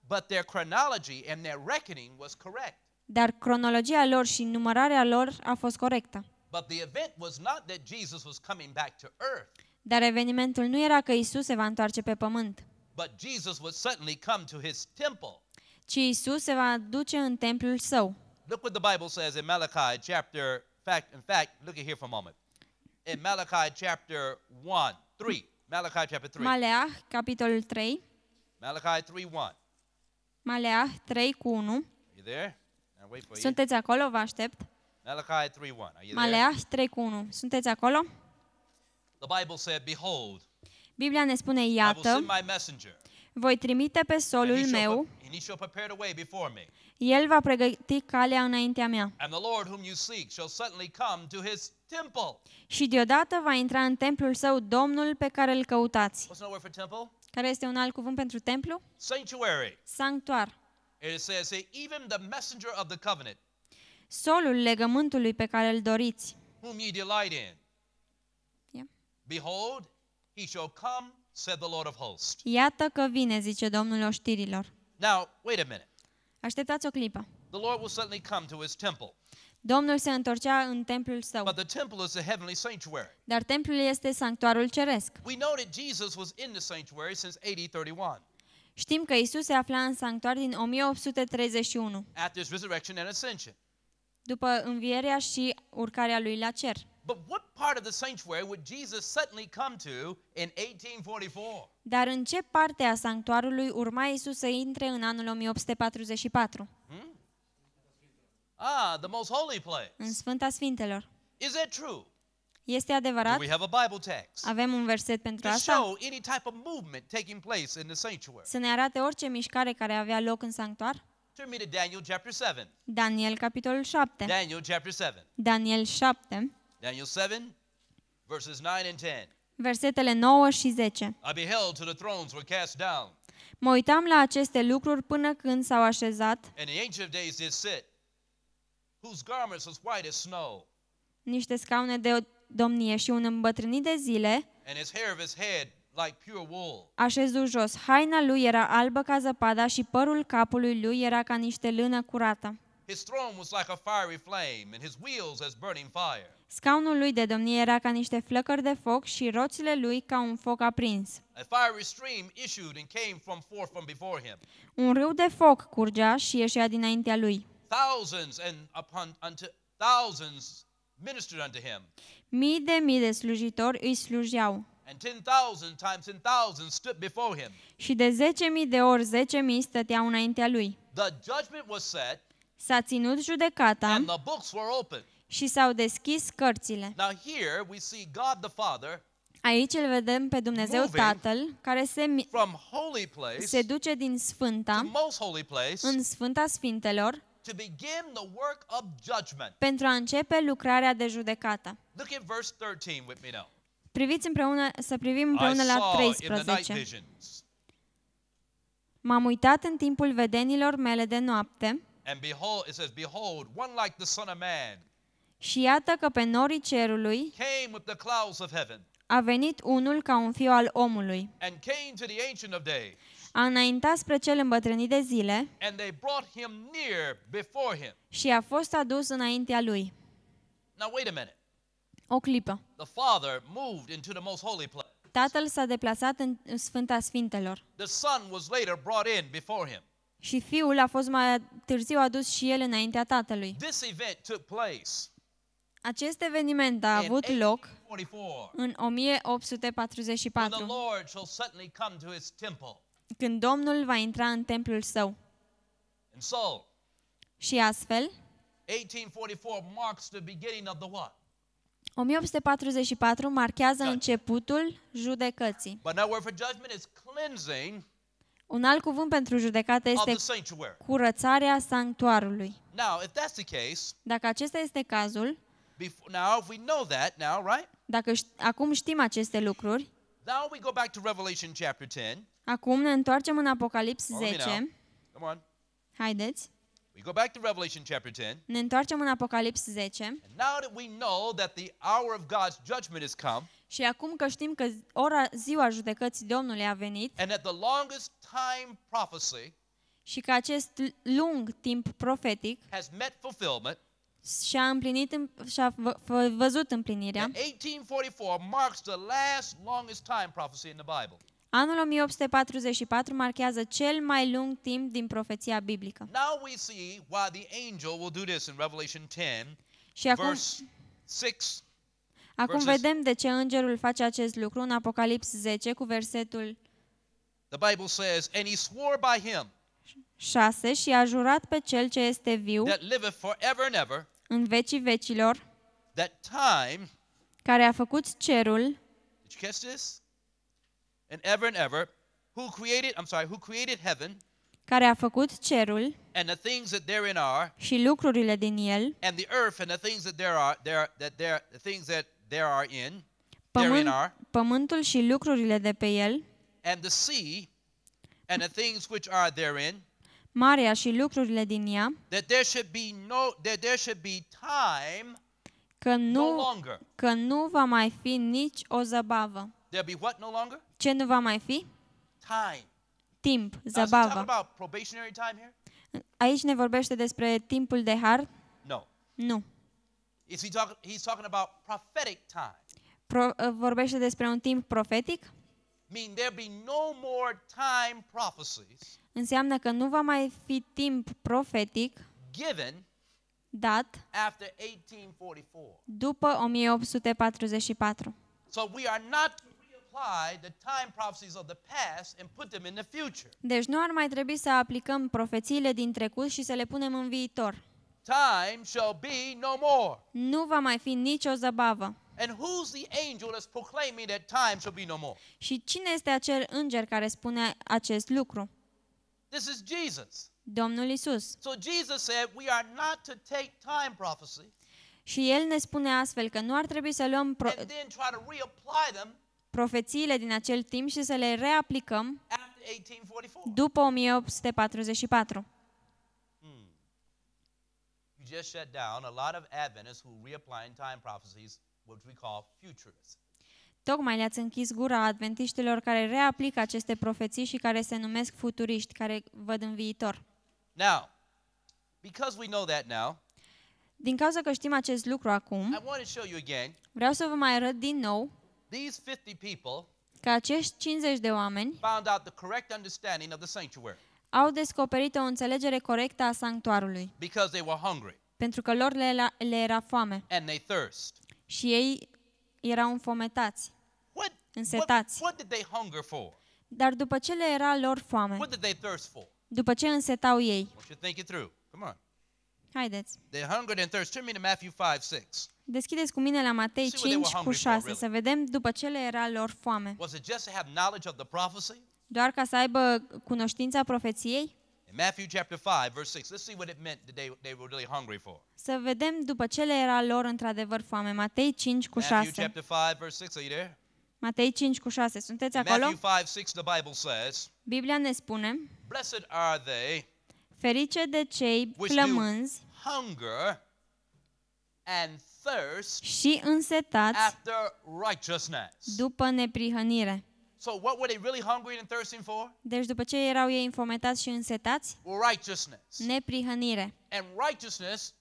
But their chronology and their reckoning was correct. Dar cronologia lor și numărarea lor a fost corectă. But the event was not that Jesus was coming back to earth. Dar evenimentul nu era că Isus se va întoarce pe pământ. But Jesus would suddenly come to his temple. Ci Isus se va duce în templul său. Look what the Bible says in Malachi chapter fact in fact look at here for a moment. In Malachi chapter 1 3 Malachi chapter 3. Maleah capitolul 3. Malachi 3 1. Maleah 3 cu 1. Sunteți acolo? Vă aștept. Maleah 3 cu 1. Sunteți acolo? The Bible said, Behold, Biblia ne spune, iată, voi trimite pe solul meu, el va pregăti calea înaintea mea. Și deodată va intra în templul său Domnul pe care îl căutați care este un alt cuvânt pentru templu? Sanctuary. Sanctuar. It says even the messenger of the covenant. Solul legământului pe care îl doriți. Whom ye delight in. Yeah. Behold, he shall come, said the Lord of hosts. Iată că vine, zice Domnul oștirilor. Now, wait a minute. Așteptați o clipă. The Lord will suddenly come to his temple. Domnul se întorcea în templul său. But the temple is a heavenly sanctuary. Dar templul este sanctuarul ceresc. We know that Jesus was in the sanctuary since AD 31. Știm că Isus se afla în sanctuar din 1831. After his resurrection and ascension. După învierea și urcarea lui la cer. But what part of the sanctuary would Jesus suddenly come to in 1844? Dar în ce parte a sanctuarului urma Isus să intre în anul 1844? Hmm? Ah, the most holy place. În Sfânta Sfintelor. Is that true? Este adevărat? Avem un verset pentru asta? Să ne arate orice mișcare care avea loc în sanctuar? Daniel capitolul 7. Daniel chapter 7. Daniel 7. Daniel 7 verses 9 and 10. Versetele 9 și 10. Mă uitam la aceste lucruri până când s-au așezat. And the ancient of days did sit whose garments as white as snow. Niște scaune de domnie și un îmbătrânit de zile. And his hair of his head like pure wool. Așezu jos, haina lui era albă ca zăpada și părul capului lui era ca niște lână curată. His throne was like a fiery flame and his wheels as burning fire. Scaunul lui de domnie era ca niște flăcări de foc și roțile lui ca un foc aprins. Un râu de foc curgea și ieșea dinaintea lui thousands and upon unto thousands ministered unto him. Mii de mii de slujitori îi slujeau. And 10,000 times 10,000 stood before him. Și de 10.000 de ori 10.000 stăteau înaintea lui. The judgment was set. S-a ținut judecata. And the books were open. Și s-au deschis cărțile. Now here we see God the Father Aici îl vedem pe Dumnezeu Tatăl care se, se duce din Sfânta în Sfânta Sfintelor to begin the work of judgment. Pentru a începe lucrarea de judecată. Look at verse 13 with me now. Priviți împreună, să privim împreună la 13. M-am uitat în timpul vedenilor mele de noapte. And behold, it says, behold, one like the Son of Man. Și iată că pe norii cerului came with the clouds of heaven. a venit unul ca un fiu al omului. And came to the ancient of days a înaintat spre cel îmbătrânit de zile și a fost adus înaintea lui. Now wait a minute. O clipă. The father moved into the most holy place. Tatăl s-a deplasat în Sfânta Sfintelor. The son was later brought in before him. Și fiul a fost mai târziu adus și el înaintea tatălui. This event took place. Acest eveniment a avut loc în 1844, când Domnul va intra în templul său. And so, și astfel, 1844 marks the beginning of the what? 1844 marchează începutul judecății. Un alt cuvânt pentru judecată este curățarea sanctuarului. Dacă acesta este cazul, dacă acum știm aceste lucruri, 10. Acum ne întoarcem în Apocalips 10. Come on. Haideți. We go back to Revelation chapter 10. Ne întoarcem în Apocalips 10. And now that we know that the hour of God's judgment is come. Și acum că știm că ora ziua judecății Domnului a venit. And that the longest time prophecy și că acest lung timp profetic has met fulfillment și-a împlinit și-a văzut împlinirea. 1844 marks the last longest time prophecy in the Bible. Anul 1844 marchează cel mai lung timp din profeția biblică. Now we see why the angel will do this in Revelation 10, și acum, verse 6. Acum vedem de ce îngerul face acest lucru în Apocalips 10 cu versetul The Bible says, and he swore by him. 6 și a jurat pe cel ce este viu that liveth forever and ever, în vecii vecilor that time, care a făcut cerul did you catch this? and ever and ever, who created, I'm sorry, who created heaven, care a făcut cerul and the things that therein are, și lucrurile din el, and the earth and the things that there are, there, that there, the things that there are in, pământ, therein are, pământul și lucrurile de pe el, and the sea and the things which are therein, marea și lucrurile din ea, that there should be no, that there should be time că nu, no longer. că nu va mai fi nici o zăbavă. There'll be what no longer? Ce nu va mai fi? Time. Timp, zabava. Aici ne vorbește despre timpul de har? No. Nu. He's talking about prophetic time. Pro, ă, vorbește despre un timp profetic? Mean be no more time prophecies. Înseamnă că nu va mai fi timp profetic given dat after 1844. după 1844. So we are not apply the time prophecies of the past and put them in the future. Deci nu ar mai trebui să aplicăm profețiile din trecut și să le punem în viitor. Time shall be no more. Nu va mai fi nicio zăbavă. And who's the angel that's proclaiming that time shall be no more? Și cine este acel înger care spune acest lucru? This is Jesus. Domnul Isus. So Jesus said we are not to take time prophecy. Și el ne spune astfel că nu ar trebui să luăm pro- profețiile din acel timp și să le reaplicăm după 1844. Hmm. Tocmai le-ați închis gura adventiștilor care reaplică aceste profeții și care se numesc futuriști, care văd în viitor. Now, because we know that now, din cauza că știm acest lucru acum, vreau să vă mai arăt din nou these 50 people că acești 50 de oameni found out the correct understanding of the sanctuary. au descoperit o înțelegere corectă a sanctuarului. Because they were hungry. Pentru că lor le, la, le era foame. And they thirst. Și ei erau înfometați. What, însetați. What, what did they hunger for? Dar după ce le era lor foame? What did they thirst for? După ce însetau ei? Come on. Haideți. They hungered and thirst. Turn me to Matthew 5, 6. Deschideți cu mine la Matei 5 cu 6, să vedem după ce le era lor foame. Doar ca să aibă cunoștința profeției? Să vedem după ce le era lor într-adevăr foame. Matei 5 cu 6. Matei 5 cu 6, sunteți acolo? Biblia ne spune, ferice de cei flămânzi, hunger and thirst și însetați after righteousness. după neprihănire. So what were they really hungry and thirsting for? Deci după ce erau ei înfometați și însetați? Righteousness. Neprihănire. And righteousness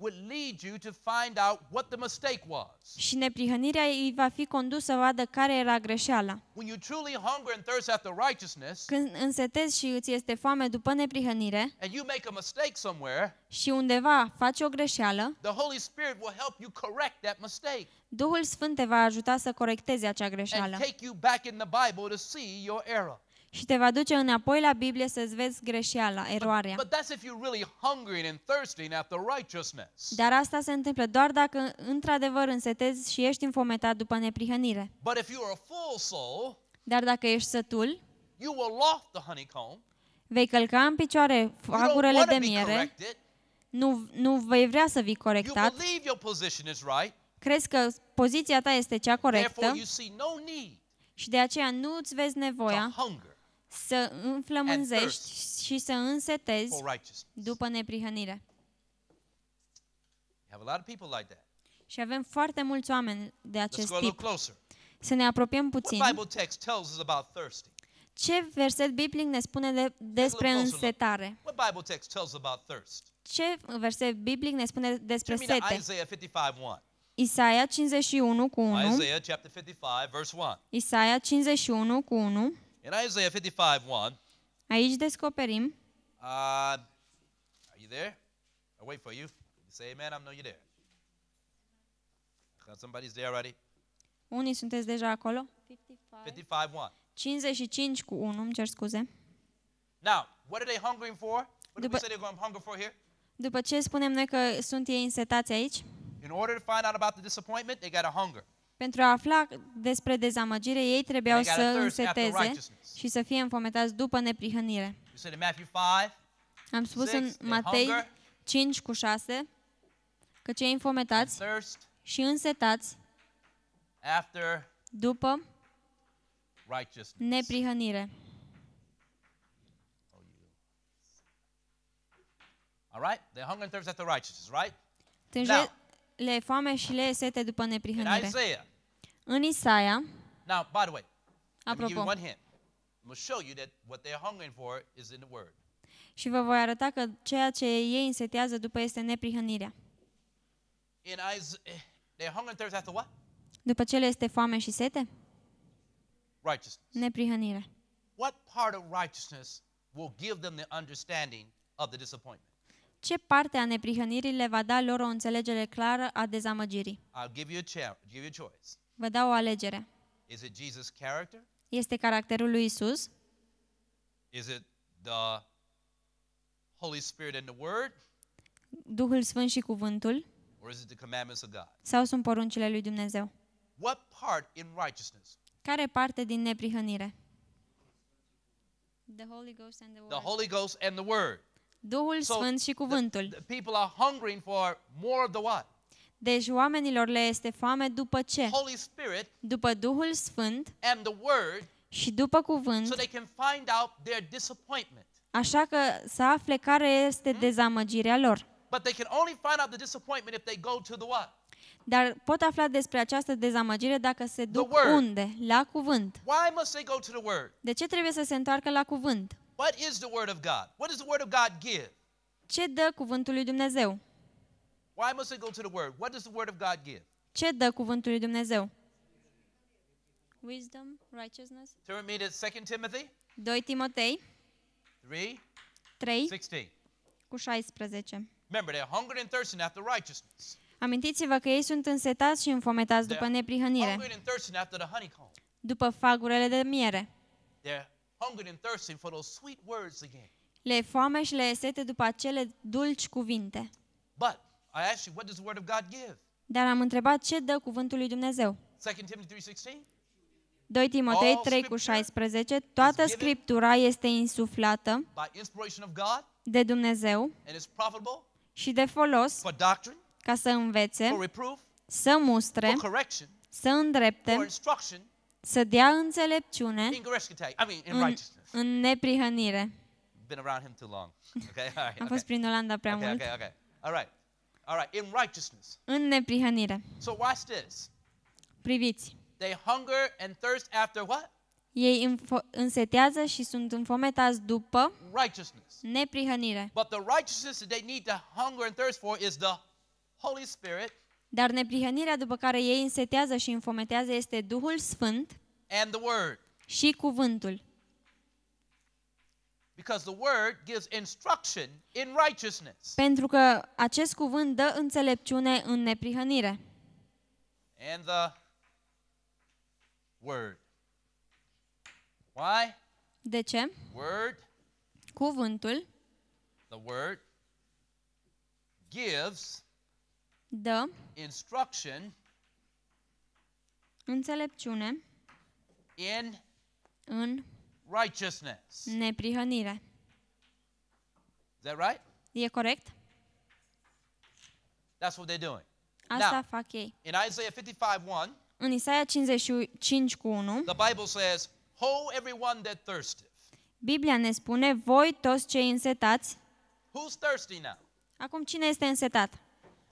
would lead you to find out what the mistake was. Și neprihănirea îi va fi condus să vadă care era greșeala. When you truly hunger and thirst after righteousness, când însetezi și îți este foame după neprihănire, and you make a mistake somewhere, și undeva faci o greșeală, the Holy Spirit will help you correct that mistake. Duhul Sfânt te va ajuta să corecteze acea greșeală. And take you back in the Bible to see your error și te va duce înapoi la Biblie să-ți vezi greșeala, eroarea. But, but really Dar asta se întâmplă doar dacă într-adevăr însetezi și ești înfometat după neprihănire. soul, Dar dacă ești sătul, vei călca în picioare fagurele de miere, nu, nu vei vrea să vii corectat, crezi că poziția ta este cea corectă, și de aceea nu îți vezi nevoia to hunger să înflămânzești și să însetezi după neprihănire. Și avem foarte mulți oameni de acest tip. Să ne apropiem puțin. Ce verset biblic ne spune de, despre însetare? Ce verset biblic ne spune despre sete? Isaia 51 cu 1. Isaia 51 cu 1. In Isaiah 55:1. Aici descoperim. Uh, are you there? I wait for you. you say amen, I know you're there. Somebody's there already. Unii sunteți deja acolo? 55:1. 55 cu 1, îmi cer scuze. Now, what are they hungering for? What după, do we say they're going hunger for here? După ce spunem noi că sunt ei însetați aici? In order to find out about the disappointment, they got a hunger. Pentru a afla despre dezamăgire, ei trebuiau să înseteze și să fie înfometați după neprihănire. Am spus în Matei 5 cu 6 că cei înfometați și însetați după neprihănire. All right? They and thirst after righteousness, right? Now, le e foame și le e sete după neprihănire. În Isaia, Now, by the way, apropo, one hint. We'll show you that what they're hungering for is in the Word. Și vă voi arăta că ceea ce ei însetează după este neprihănirea. In Isaiah, eh, they and thirst after what? După ce le este foame și sete? Righteousness. Neprihănire. What part of righteousness will give them the understanding of the disappointment? ce parte a neprihănirii le va da lor o înțelegere clară a dezamăgirii? I'll give you a, chair, give you a choice. Vă dau o alegere. Is it Jesus character? Este caracterul lui Isus? Is it the Holy Spirit and the Word? Duhul Sfânt și cuvântul? Or is it the commandments of God? Sau sunt poruncile lui Dumnezeu? What part in righteousness? Care parte din neprihănire? The Holy Ghost and the Word. The Holy Ghost and the Word. Duhul so, Sfânt și Cuvântul. Deci oamenilor le este foame după ce? Holy Spirit, după Duhul Sfânt și după cuvânt, so they can find out their disappointment. așa că să afle care este hmm? dezamăgirea lor. Dar pot afla despre această dezamăgire dacă se duc unde? La cuvânt. De ce trebuie să se întoarcă la cuvânt? What is the word of God? What does the word of God give? Ce dă cuvântul lui Dumnezeu? Why must we go to the word? What does the word of God give? Ce dă cuvântul lui Dumnezeu? Wisdom, righteousness. Turn with me to 2 Timothy. 2 Timotei. 3. 3. 16. Cu 16. Remember, they're hungry and thirsting after righteousness. Amintiți-vă că ei sunt însetați și înfometați după neprihănire. După fagurele de miere. They're hungered and thirsting for those sweet words again. Le foame și le sete după acele dulci cuvinte. But I asked you, what does the word of God give? Dar am întrebat ce dă cuvântul lui Dumnezeu. 2 Timotei 3 cu 16, toată Scriptura este insuflată de Dumnezeu și de folos ca să învețe, să mustre, să îndrepte, să dea înțelepciune în, în neprihănire. Been around him too long. Okay? All right, Am fost prin Olanda prea mult. Okay, okay. All right. All right. In righteousness. În neprihănire. So watch this. Priviți. They hunger and thirst after what? Ei însetează și sunt înfometați după neprihănire. But the righteousness that they need to hunger and thirst for is the Holy Spirit dar neprihănirea după care ei însetează și înfometează este Duhul Sfânt and the Word. și cuvântul. Because the word gives instruction in righteousness. Pentru că acest cuvânt dă înțelepciune în neprihănire. And the word. Why? De ce? Word. Cuvântul. The word gives dă da. instruction înțelepciune in în righteousness. Neprihănire. Is that right? E corect? That's what they're doing. Asta Now, fac ei. In Isaiah 55:1, în Isaia 55 cu 1, the Bible says, "Ho everyone that thirsteth." Biblia ne spune, voi toți cei însetați. Who's thirsty now? Acum cine este însetat?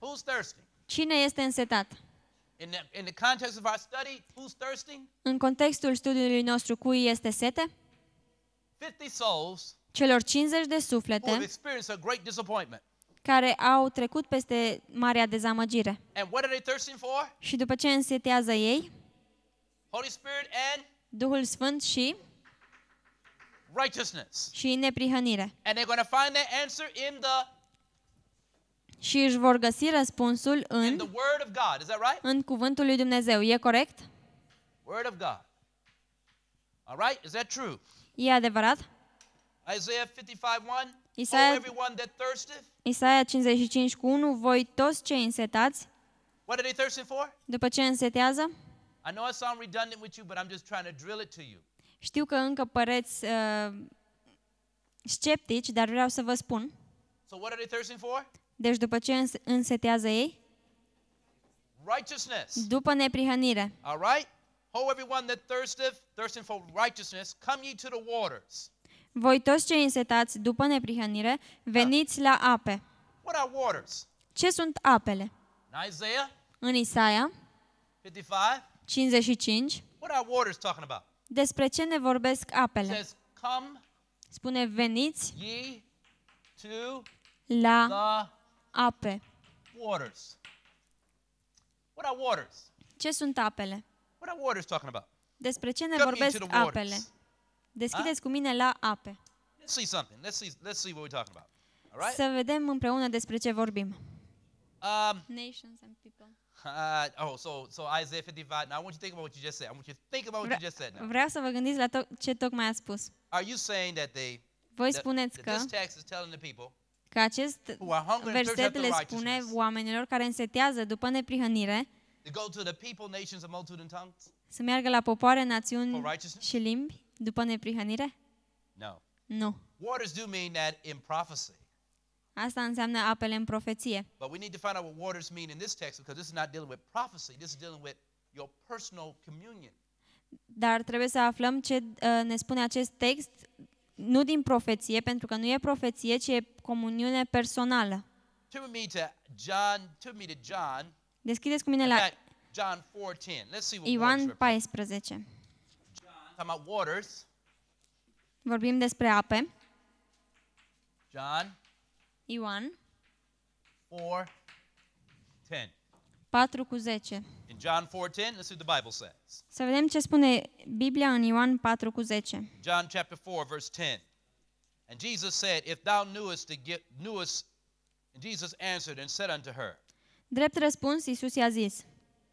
Who's thirsty? Cine este însetat? In the, in the context of our study, who's thirsty? În contextul studiului nostru, cui este sete? 50 souls celor 50 de suflete care au trecut peste marea dezamăgire. Și după ce însetează ei? Duhul Sfânt și righteousness. Și neprihănire. And they're going to find their answer in the și își vor găsi răspunsul în, right? în cuvântul lui Dumnezeu. E corect? Word of God. All right? Is that true? E adevărat? Isaiah 55:1 Isaia, oh, Isaia 55 cu 1, voi toți cei însetați, What are they thirsting for? după ce însetează, I know I sound redundant with you, but I'm just trying to drill it to you. Știu că încă păreți uh, sceptici, dar vreau să vă spun. So what are they thirsting for? Deci după ce însetează ei? Righteousness. După neprihănire. All right? Ho everyone that thirsteth, thirsting for righteousness, come ye to the waters. Voi toți cei însetați după neprihănire, veniți la ape. What are waters? Ce sunt apele? In Isaiah, în Isaia 55, 55 what are waters talking about? despre ce ne vorbesc apele? Says, Spune, veniți la ape. Waters. What are waters? Ce sunt apele? What are waters talking about? Despre ce ne Come vorbesc apele? Deschideți huh? cu mine la ape. Let's see something. Let's see, let's see what we're talking about. All right? Să vedem împreună despre ce vorbim. Um, Nations and people. Uh, oh, so, so Isaiah 55. Now I want you to think about what you just said. I want you to think about what you just said now. Vreau să vă gândiți la to- ce tocmai a spus. Are you saying that they Voi spuneți că this text is telling the people Că acest verset le spune oamenilor care însetează după neprihănire să meargă la popoare, națiuni și limbi după neprihănire? Nu. Asta înseamnă apele în profeție. But we need to find out what waters mean in this text because this is not dealing with prophecy, this is dealing with your personal communion. Dar trebuie să aflăm ce uh, ne spune acest text nu din profeție, pentru că nu e profeție, ci e comuniune personală. Turn with Deschideți cu mine la John 14. Let's see what Ioan 14. John, about waters. Vorbim despre ape. John. Ioan. 4, 10. 4 cu 10. In John 4:10, let's see what the Bible says. Să vedem ce spune Biblia în Ioan 4 cu 10. John chapter 4 verse 10. And Jesus said, if thou knewest the gift, knewest And Jesus answered and said unto her. Drept răspuns, Isus i-a zis.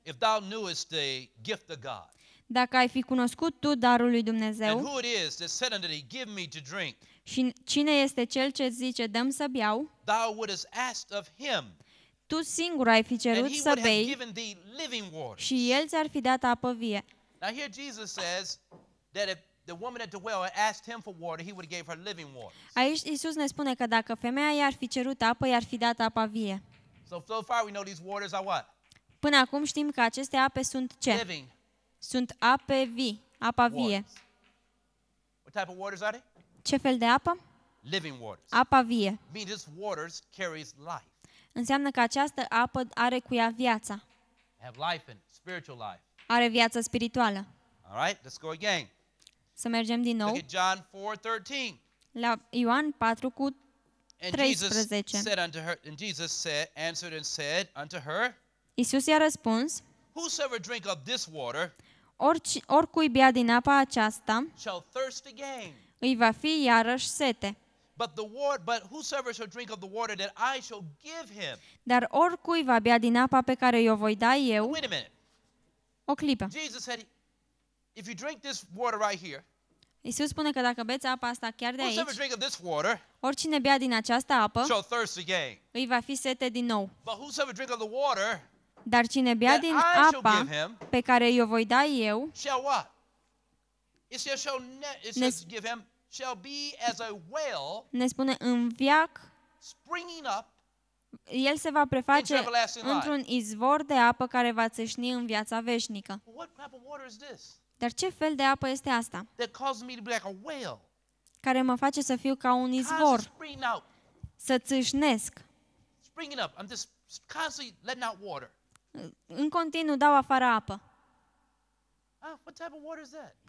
If thou knewest the gift of God. Dacă ai fi cunoscut tu darul lui Dumnezeu. And who it is that said unto thee, give me to drink. Și cine este cel ce zice, dăm să beau? Thou wouldest asked of him. Tu singur ai fi cerut să bei și El ți-ar fi dat apă vie. Now here Jesus says that if the woman at the well had asked him for water, he would have gave her living water. Aici Isus ne spune că dacă femeia i-ar fi cerut apă, i-ar fi dat apa vie. So, so far we know these waters are what? Până acum știm că aceste ape sunt ce? Living. Sunt ape vii, apa vie. What type of waters are they? Ce fel de apă? Living waters. Apa vie. Mean this waters carries life înseamnă că această apă are cu ea viața. Are viața spirituală. All right, let's go again. Să mergem din nou. Look at John 4:13. La Ioan 4 cu 13. And Jesus said unto her, and Jesus said, answered and said unto her, Isus i-a răspuns, Whosoever drink of this water, oricui bea din apa aceasta, shall thirst again. îi va fi iarăși sete but the water, but whosoever shall drink of the water that I shall give him. Dar oricui va bea din apa pe care o voi da eu. Wait a minute. O clipă. Jesus said, if you drink this water right here, Isus spune că dacă beți apa asta chiar de aici, oricine bea din această apă, îi va fi sete din nou. Dar cine bea din apa pe care i-o voi da eu, ne, shall be as a well ne spune în viac springing up el se va preface într-un izvor de apă care va țâșni în viața veșnică. Dar ce fel de apă este asta? Care mă face să fiu ca un izvor. Să țâșnesc. În continuu dau afară apă. Ah,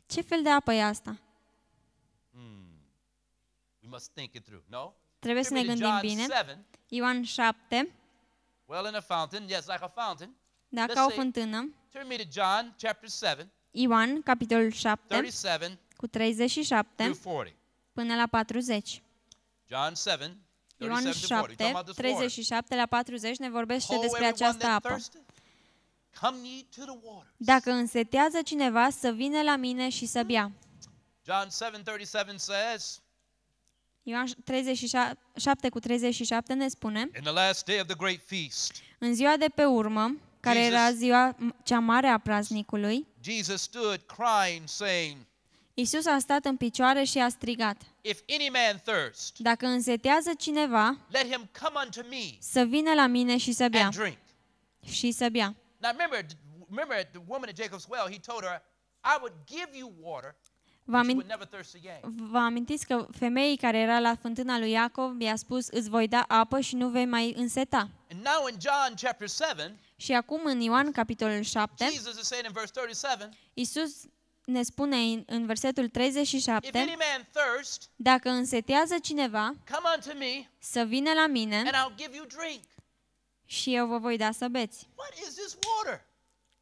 ce fel de apă e asta? Hmm. We must think it through. No? Trebuie să ne gândim bine. Ioan 7. Well, in a fountain, yes, like a fountain. Da, ca o fântână. Turn me to John chapter 7. Ioan, capitolul 7, 37, cu 37 până la 40. John 7, Ioan 7, 37 la 40 ne vorbește despre această apă. Dacă însetează cineva să vină la mine și să bea. John 7:37 says Ioan 37 cu 37 ne spune In the last day of the great feast În ziua de pe urmă care Jesus, era ziua cea mare a praznicului Jesus stood crying saying Isus a stat în picioare și a strigat. If any man thirst, Dacă însetează cineva, let him come unto me să vină la mine și să bea. Și să bea. Now remember, remember the woman at Jacob's well, he told her, I would give you water Vă, amintiți că femeii care era la fântâna lui Iacov i-a spus, îți voi da apă și nu vei mai înseta. Și acum în Ioan capitolul 7, Iisus ne spune în, în versetul 37, dacă însetează cineva, să vină la mine și eu vă voi da să beți.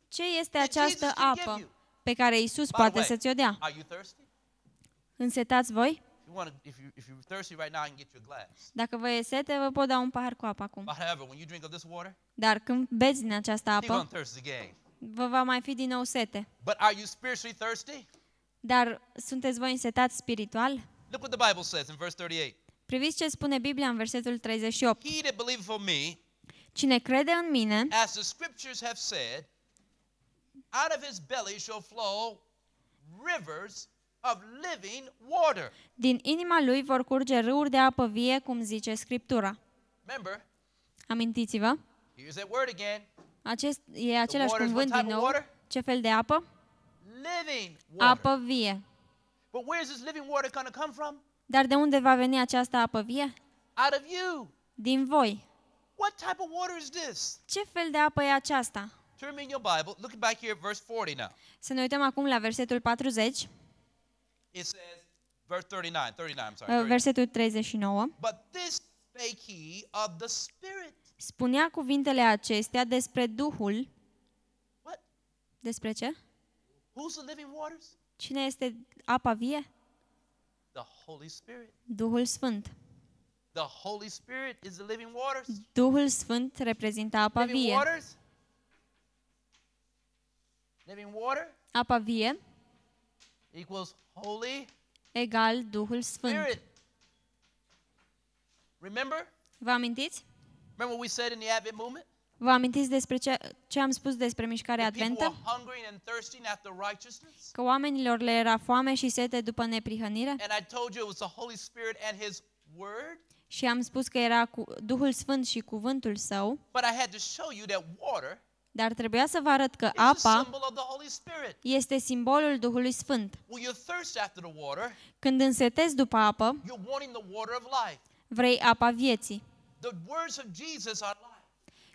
Ce este această apă pe care Isus poate să ți-o dea. Însetați voi? Dacă vă e sete, vă pot da un pahar cu apă acum. Dar când beți din această apă, vă va mai fi din nou sete. Dar sunteți voi însetați spiritual? Priviți ce spune Biblia în versetul 38. cine crede în mine, out of his belly shall flow rivers of living water. Din inima lui vor curge râuri de apă vie, cum zice Scriptura. Remember, Amintiți-vă, here's that word again. acest, e același cuvânt din nou. Ce fel de apă? Living water. Apă vie. But where is this living water going to come from? Dar de unde va veni această apă vie? Out of you. Din voi. What type of water is this? Ce fel de apă e aceasta? Turn me in your Bible. Look back here at verse 40 now. Să ne uităm acum la versetul 40. It says, verse 39, 39, I'm sorry. Uh, Versetul 39. But this spake he of the Spirit. Spunea cuvintele acestea despre Duhul. What? Despre ce? Who's the living waters? Cine este apa vie? The Holy Spirit. Duhul Sfânt. The Holy Spirit is the living waters. Duhul Sfânt reprezintă apa living vie. waters? Living water apa vie equals Holy egal Duhul Sfânt. Spirit. Remember? Vă amintiți? Remember what we said in the Advent movement? Vă amintiți despre ce, ce am spus despre mișcarea adventă? Că oamenilor le era foame și sete după neprihănire? Și am spus că era cu Duhul Sfânt și cuvântul său. Dar trebuia să vă arăt că apa este simbolul Duhului Sfânt. Când însetezi după apă, vrei apa vieții.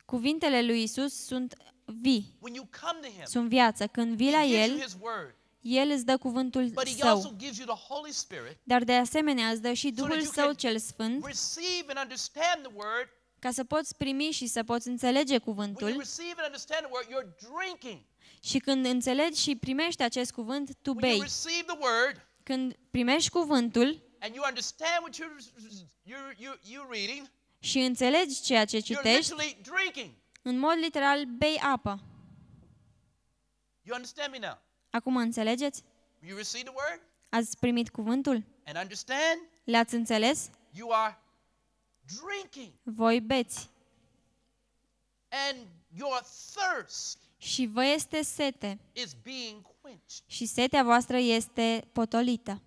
Cuvintele lui Isus sunt vii, sunt viață. Când vii la El, el îți dă cuvântul Său, dar de asemenea îți dă și Duhul Său cel Sfânt ca să poți primi și să poți înțelege cuvântul. Și când înțelegi și primești acest cuvânt, tu bei. Când primești cuvântul și înțelegi ceea ce citești, în mod literal bei apă. Acum înțelegeți? Ați primit cuvântul? Le-ați înțeles? You are voi beți. And your thirst și vă este sete. Is being quenched. Și setea voastră este potolită.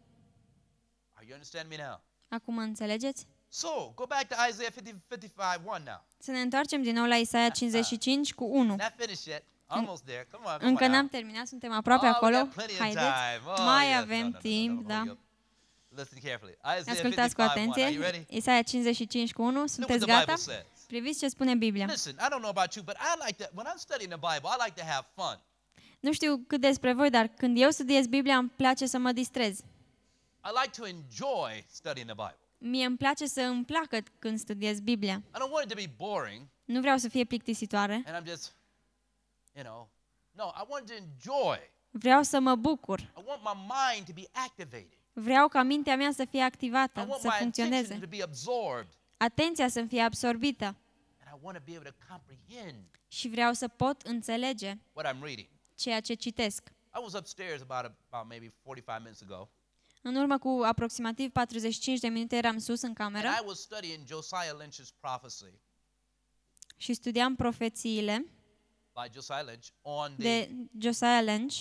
Are you understand me now? Acum înțelegeți? So, go back to Isaiah 55, now. Să ne întoarcem din nou la Isaia 55 cu 1. Not finished yet. Almost there. Come on, come Încă n-am terminat, suntem aproape oh, acolo. Haideți, oh, mai yes, avem no, no, timp, no, da. Listen carefully. Isaiah Ascultați cu atenție. Isaia 55 cu 1. Sunteți gata? Priviți ce spune Biblia. Listen, I don't know about you, but I like when I'm studying the Bible, I like to have fun. Nu știu cât despre voi, dar când eu studiez Biblia, îmi place să mă distrez. I like to enjoy studying the Bible. Mie îmi place să îmi placă când studiez Biblia. I don't want it to be boring. Nu vreau să fie plictisitoare. And I'm just, you know, no, I want to enjoy. Vreau să mă bucur. I want my mind to be activated. Vreau ca mintea mea să fie activată, să funcționeze. Atenția să fie absorbită. Și vreau să pot înțelege ceea ce citesc. În urmă cu aproximativ 45 de minute eram sus în cameră și studiam profețiile de Josiah Lynch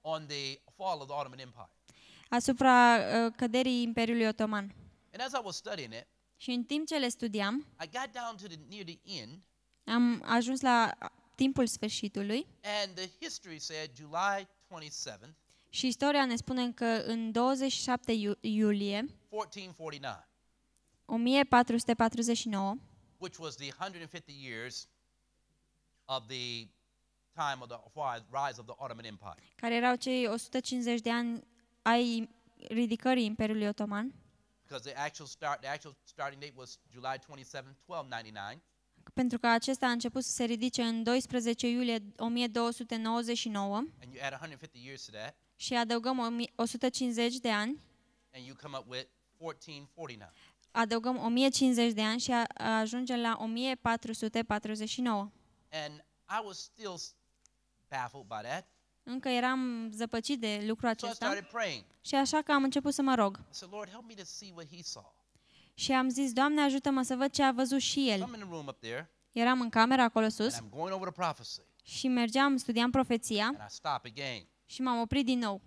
on the fall of the Ottoman Empire asupra uh, căderii Imperiului Otoman. And as I was studying it, și în timp ce le studiam, I got down to the, near the end, am ajuns la timpul sfârșitului. And the history said July 27th, și istoria ne spune că în 27 iulie 1449, Care erau cei 150 de ani ai ridicării Imperiului Otoman. Because the actual start the actual starting date was July 27, 1299. Pentru că acesta a început să se ridice în 12 iulie 1299. And you add 150 years to that. Și adăugăm 150 de ani. And you come up with 1449. Adăugăm 1050 de ani și ajungem la 1449. And I was still baffled by that. Încă eram zăpăcit de lucrul acesta. Și așa că am început să mă rog. Și am zis, Doamne, ajută-mă să văd ce a văzut și el. Eram în camera acolo sus și mergeam, studiam profeția și m-am oprit din nou.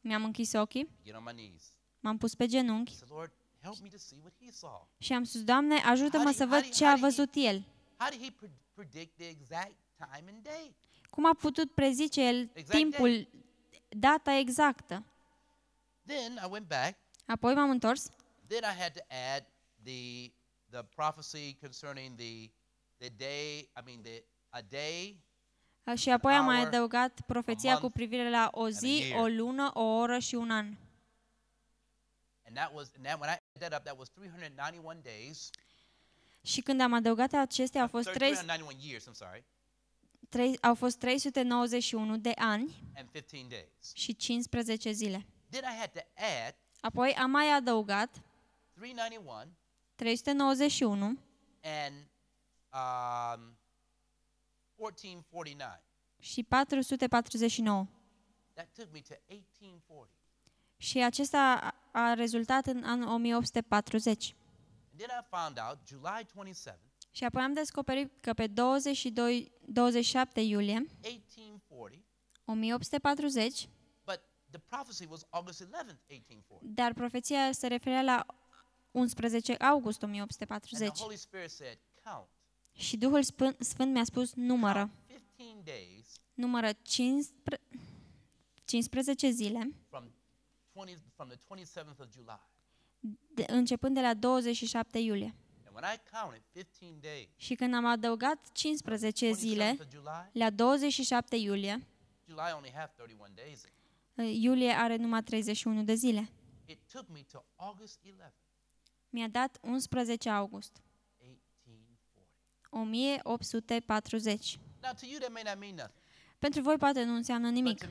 Mi-am închis ochii, m-am pus pe genunchi și am spus, Doamne, ajută-mă să văd ce a văzut el. Cum a putut prezice el exact timpul, data exactă? Then I went back. Apoi m-am întors. Then I had to add the the prophecy concerning the the day, I mean the a day și apoi am mai adăugat profeția cu privire la o zi, o lună, o oră și un an. Și când am adăugat acestea, au fost 391 years, I'm sorry trei, au fost 391 de ani and 15 days. și 15 zile. Then I had to add Apoi am mai adăugat 391 and um, 1449. și 449. That took me to 1840. Și acesta a rezultat în anul 1840. And then I found out July 27 și apoi am descoperit că pe 22, 27 iulie 1840, 1840 but the was 11, 1840. dar profeția se referea la 11 august 1840. And the Holy Spirit said, Count. Și Duhul Sfânt, Sfânt mi-a spus, numără. Numără 15, 15 zile from 20, from the 27th of July. De, începând de la 27 iulie. Și când am adăugat 15 zile, la 27 iulie, uh, iulie are numai 31 de zile. Mi-a dat 11 august. 1840. Pentru voi poate nu înseamnă nimic,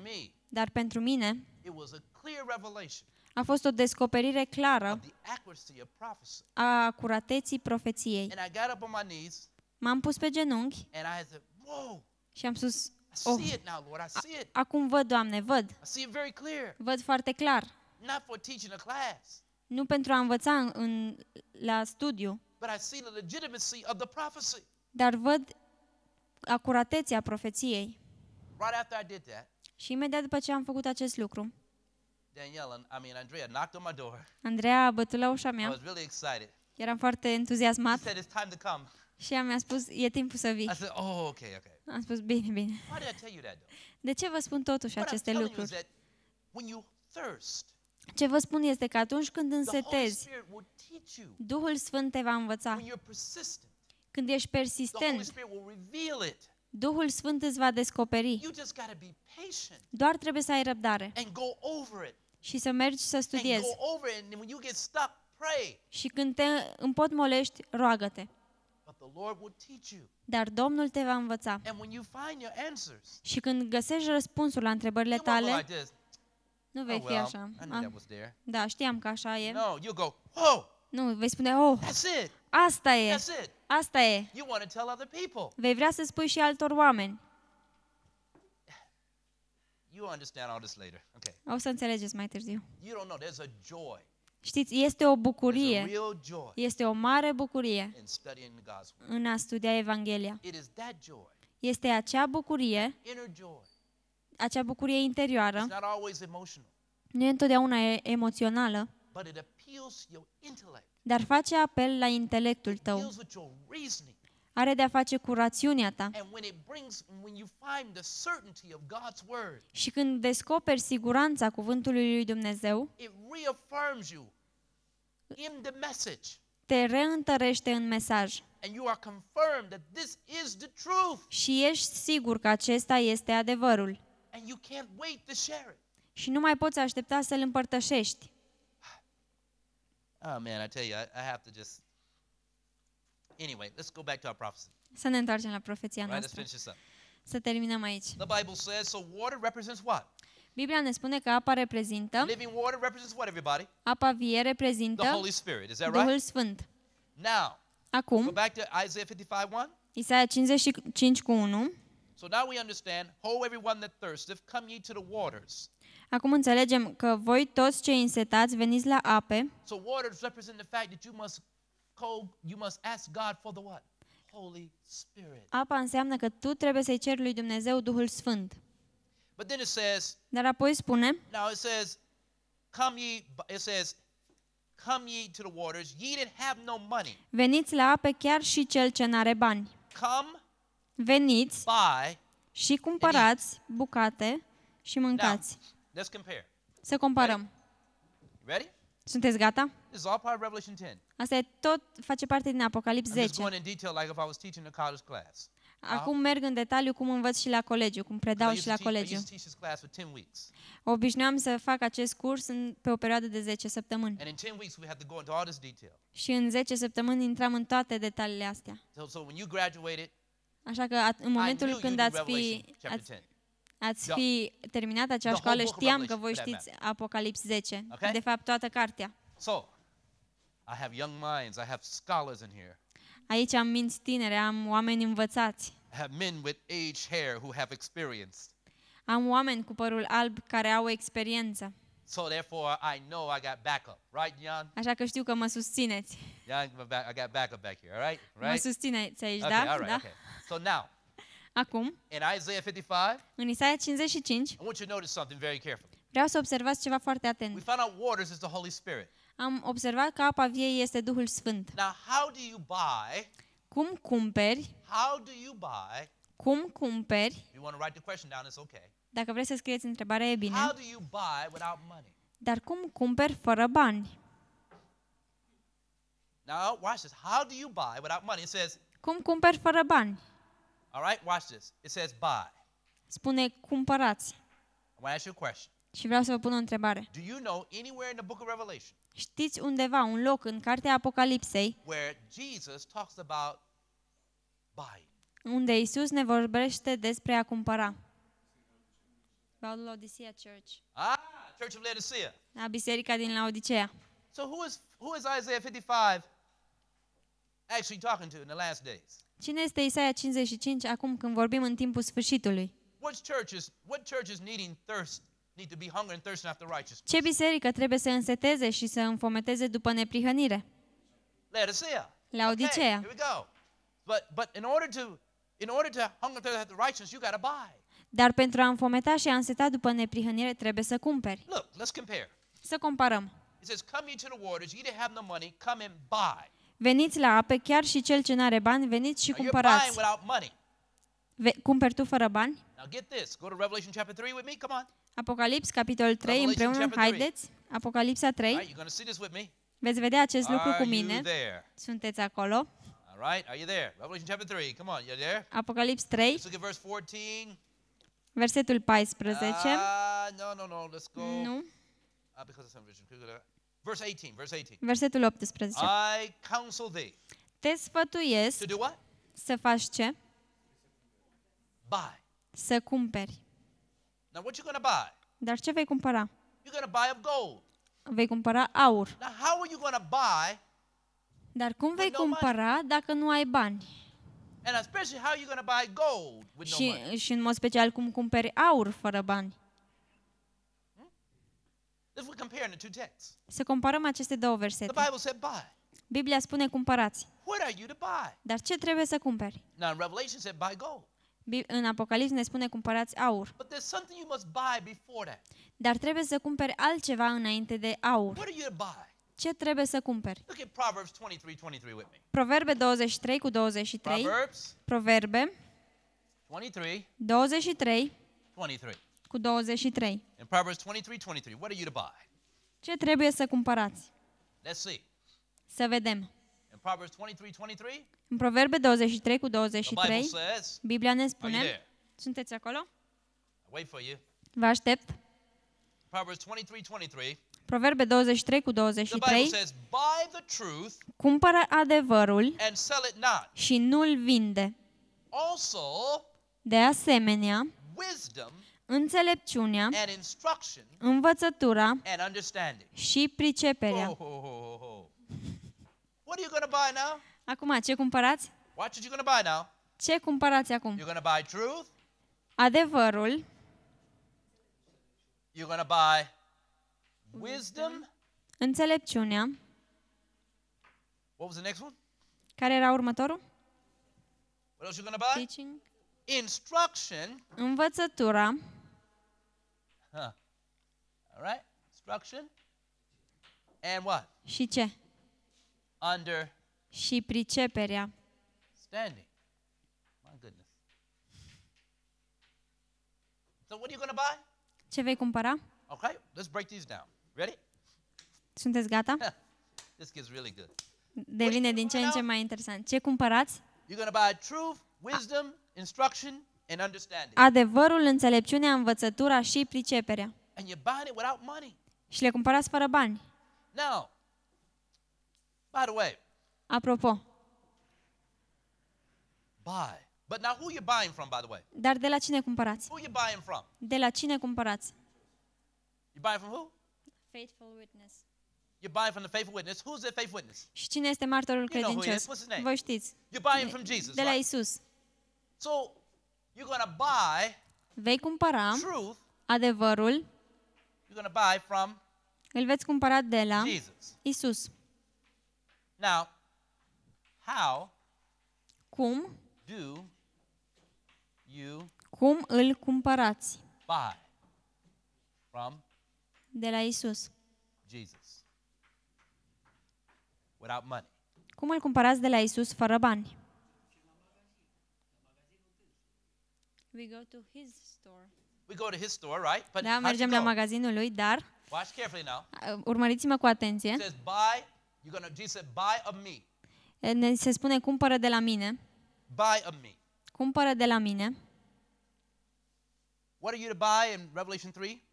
dar pentru mine a fost o descoperire clară a acurateții profeției. M-am pus pe genunchi și am spus, oh, acum văd, Doamne, văd. Văd foarte clar. Nu pentru a învăța în, la studiu, dar văd acuratețea profeției. Și imediat după ce am făcut acest lucru, Daniela, I mean Andrea knocked on my door. Andrea a bătut la ușa mea. I was really excited. Eram foarte She said it's time to come. și ea mi-a spus, e timpul să vii. I said, "Oh, okay, okay." Am spus, bine, bine. Why did I tell you that though? De ce vă spun totuși What I'm aceste telling you is lucruri? that when you thirst, Ce vă spun este că atunci când însetezi, Duhul Sfânt te va învăța. When you're persistent, Când ești persistent, Duhul Sfânt îți va descoperi. You just be patient Doar trebuie să ai răbdare and go over it și să mergi să studiezi. Și când te împotmolești, roagă-te. Dar Domnul te va învăța. Și când găsești răspunsul la întrebările tale, nu vei oh, fi așa. A, da, știam că așa e. Nu, vei spune, oh, asta e, asta e. Vei vrea să spui și altor oameni. You understand all this later. Okay. O să înțelegeți mai târziu. You don't know, there's a joy. Știți, este o bucurie, este o mare bucurie în a studia Evanghelia. Este acea bucurie, acea bucurie interioară, nu e întotdeauna emoțională, dar face apel la intelectul tău, are de-a face cu rațiunea ta. Brings, word, și când descoperi siguranța cuvântului lui Dumnezeu, te reîntărește în mesaj. Și ești sigur că acesta este adevărul. Și nu mai poți aștepta să-l împărtășești. Oh man, I tell you, I, I have to just Anyway, let's go back to our prophecy. Să ne întoarcem la profeția right, noastră. Let's finish this up. Să terminăm aici. The Bible says, so water represents what? Biblia ne spune că apa reprezintă Living water represents what everybody? Apa vie reprezintă The Holy Spirit. Is that right? Duhul Sfânt. Now, Acum, go back to Isaiah 55:1. Isaia 55 cu 1. So now we understand, ho everyone that thirsteth, come ye to the waters. Acum înțelegem că voi toți cei însetați veniți la ape. So waters represent the fact that you must Apa înseamnă că tu trebuie să-i ceri lui Dumnezeu Duhul Sfânt. But then it says, Dar apoi spune, now it says, come ye, it says, come ye to the waters, ye that have no money. Veniți la ape chiar și cel ce n-are bani. Come, veniți buy, și cumpărați bucate și mâncați. Now, let's compare. Să comparăm. Ready? Ready? Sunteți gata? Asta e tot, face parte din Apocalips 10. Acum merg în detaliu cum învăț și la colegiu, cum predau și la colegiu. Obișnuiam să fac acest curs în, pe o perioadă de 10 săptămâni. Și în 10 săptămâni intram în toate detaliile astea. Așa că at, în momentul când ați fi, ați, ați da. fi terminat acea The școală, știam că voi știți Apocalips 10, okay? de fapt toată cartea. So, I have young minds, I have scholars in here. Aici am minți tinere, am oameni învățați. I have men with aged hair who have experience. Am oameni cu părul alb care au experiență. So therefore I know I got backup, right, Jan? Așa că știu că mă susțineți. Jan, I got backup back here, all right? Right? Mă susțineți aici, okay, da? All right, da? Okay. So now, Acum, in Isaiah 55, în Isaia 55, I Vreau să observați ceva foarte atent. We found out waters is the Holy Spirit. Am observat că apa vie este Duhul Sfânt. Now, how do you buy? Cum cumperi? How do you buy? Cum cumperi? You want to write the question down, it's okay. Dacă vreți să scrieți întrebarea, e bine. How do you buy without money? Dar cum cumperi fără bani? Now, watch this. How do you buy without money? It says, cum cumperi fără bani? All right, watch this. It says buy. Spune cumpărați. to ask you a question. Și vreau să vă pun o întrebare. Do you know anywhere in the book of Revelation Știți undeva un loc în cartea Apocalipsei where Jesus talks about buying? unde Isus ne vorbește despre a cumpăra? About Laodicea Church. Ah, Church of Laodicea. La biserica din Laodicea. So who is who is Isaiah 55 actually talking to in the last days? Cine este Isaia 55 acum când vorbim în timpul sfârșitului? Ce biserică trebuie să înseteze și să înfometeze după neprihănire? Laodicea. Odiseea. Okay, But, but in order to, in order to hunger and thirst after righteousness, you got to buy. Dar pentru a înfometa și a înseta după neprihănire trebuie să cumperi. Look, let's compare. Să comparăm. It says, come ye to the waters, ye that have no money, come and buy. Veniți la ape, chiar și cel ce n-are bani, veniți și cumpărați. cumperi tu fără bani? Apocalips, capitolul 3, împreună, haideți. Apocalipsa 3, veți vedea acest lucru cu mine. Sunteți acolo. right, are you there? Revelation chapter 3. Come on, there? Apocalips 3, Let's look at verse 14. versetul 14. Ah, no, no, no. Let's go. Nu. Uh, because of some vision. Verse 18, verse 18. Versetul 18. I counsel thee. Te sfătuiesc. To do what? Să faci ce? Buy. Să cumperi. Now what you buy? Dar ce vei cumpăra? You're buy of gold. Vei cumpăra aur. Now how are you buy? Dar cum vei cumpăra dacă nu ai bani? And especially how are you buy gold with no money? Și și în mod special cum cumperi aur fără bani? Să comparăm aceste două versete. Biblia spune cumpărați. Dar ce trebuie să cumperi? În Apocalips ne spune cumpărați aur. Dar trebuie să cumperi altceva înainte de aur. Ce trebuie să cumperi? Proverbe 23 cu 23. Proverbs. Proverbe 23. 23. 23 cu 23. In Proverbs 23, 23, what are you to buy? Ce trebuie să cumpărați? Let's see. Să vedem. In Proverbs 23, 23, În Proverbe 23 cu 23, the Bible says, Biblia ne are you spune, there? sunteți acolo? wait for you. Vă aștept. Proverbs 23, 23, Proverbe 23 cu the Bible 23, says, buy the truth cumpără adevărul and sell it not. și nu-l vinde. Also, De asemenea, wisdom înțelepciunea, învățătura și priceperea. Acum, ce cumpărați? Ce cumpărați acum? Adevărul. Înțelepciunea. What was the next one? Care era următorul? What else you buy? Teaching instruction. Învățătura. Huh. All right? Instruction. And what? Și ce? Under. Și priceperea. Standing. My goodness. So what are you going to buy? Ce vei cumpăra? Okay, let's break these down. Ready? Sunteți gata? This gets really good. Devine din ce în ce mai interesant. Ce cumpărați? You're going to buy truth Wisdom, instruction and understanding. Adevărul, înțelepciunea, învățătura și priceperea. And you buy it without money. Și le cumpărați fără bani. Now, by the way, apropo, buy. But now who you buying from, by the way? Dar de la cine cumpărați? Who you buying from? De la cine cumpărați? You buying from who? Faithful witness. You buying from the faithful witness. Who's the faithful witness? Și cine este martorul credincios? Vă știți. You buying from Jesus. De la Isus. Right? So you're buy Vei cumpăra truth, adevărul. You're going buy from îl veți cumpăra de la Isus. Now, how cum do you cum îl cumpărați? Buy from de la Isus. Jesus. Without money. Cum îl cumpărați de la Isus fără bani? We go to his store. We go to his store, right? But da, mergem la magazinul lui, dar Watch carefully now. Uh, urmăriți-mă cu atenție. It says, buy, you're gonna, Jesus said, buy of me. Ne se spune cumpără de la mine. Buy of me. Cumpără de la mine. What are you to buy in Revelation 3?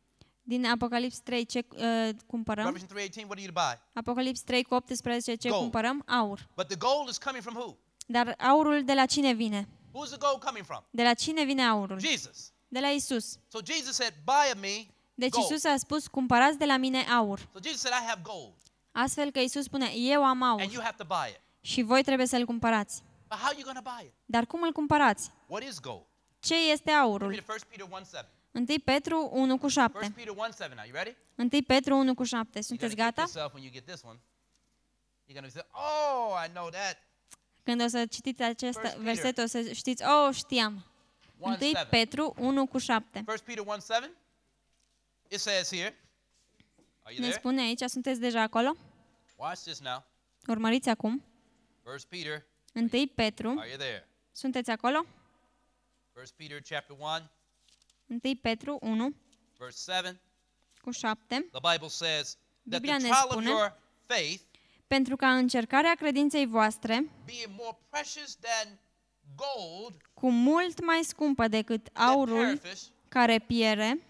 Din Apocalips 3 ce uh, cumpărăm? Revelation 3, 18, what are you to buy? Apocalips 3 cu 18 ce gold. cumpărăm? Aur. But the gold is coming from who? Dar aurul de la cine vine? Who's the gold coming from? De la cine vine aurul? Jesus. De la Isus. So Jesus said, buy of me deci Isus a spus, cumpărați de la mine aur. So Jesus said, I have gold. Astfel că Isus spune, eu am aur. And you have to buy it. Și voi trebuie să-l cumpărați. But how are you buy it? Dar cum îl cumpărați? What is gold? Ce este aurul? 1 Petru 1 cu 7. 1 Petru 1 cu 7. Sunteți gata? oh, I know that. Când o să citiți acest verset, o să știți, oh, știam. 1 Petru 1 cu 7. It says here. Are you ne spune aici, sunteți deja acolo? Watch this now. Urmăriți acum. 1 Peter. 1 Petru. Are you there? Sunteți acolo? 1 Peter chapter 1. 1 Petru 1 verse 7. Cu 7. The Bible says that Biblia the trial of your faith pentru ca încercarea credinței voastre cu mult mai scumpă decât aurul care piere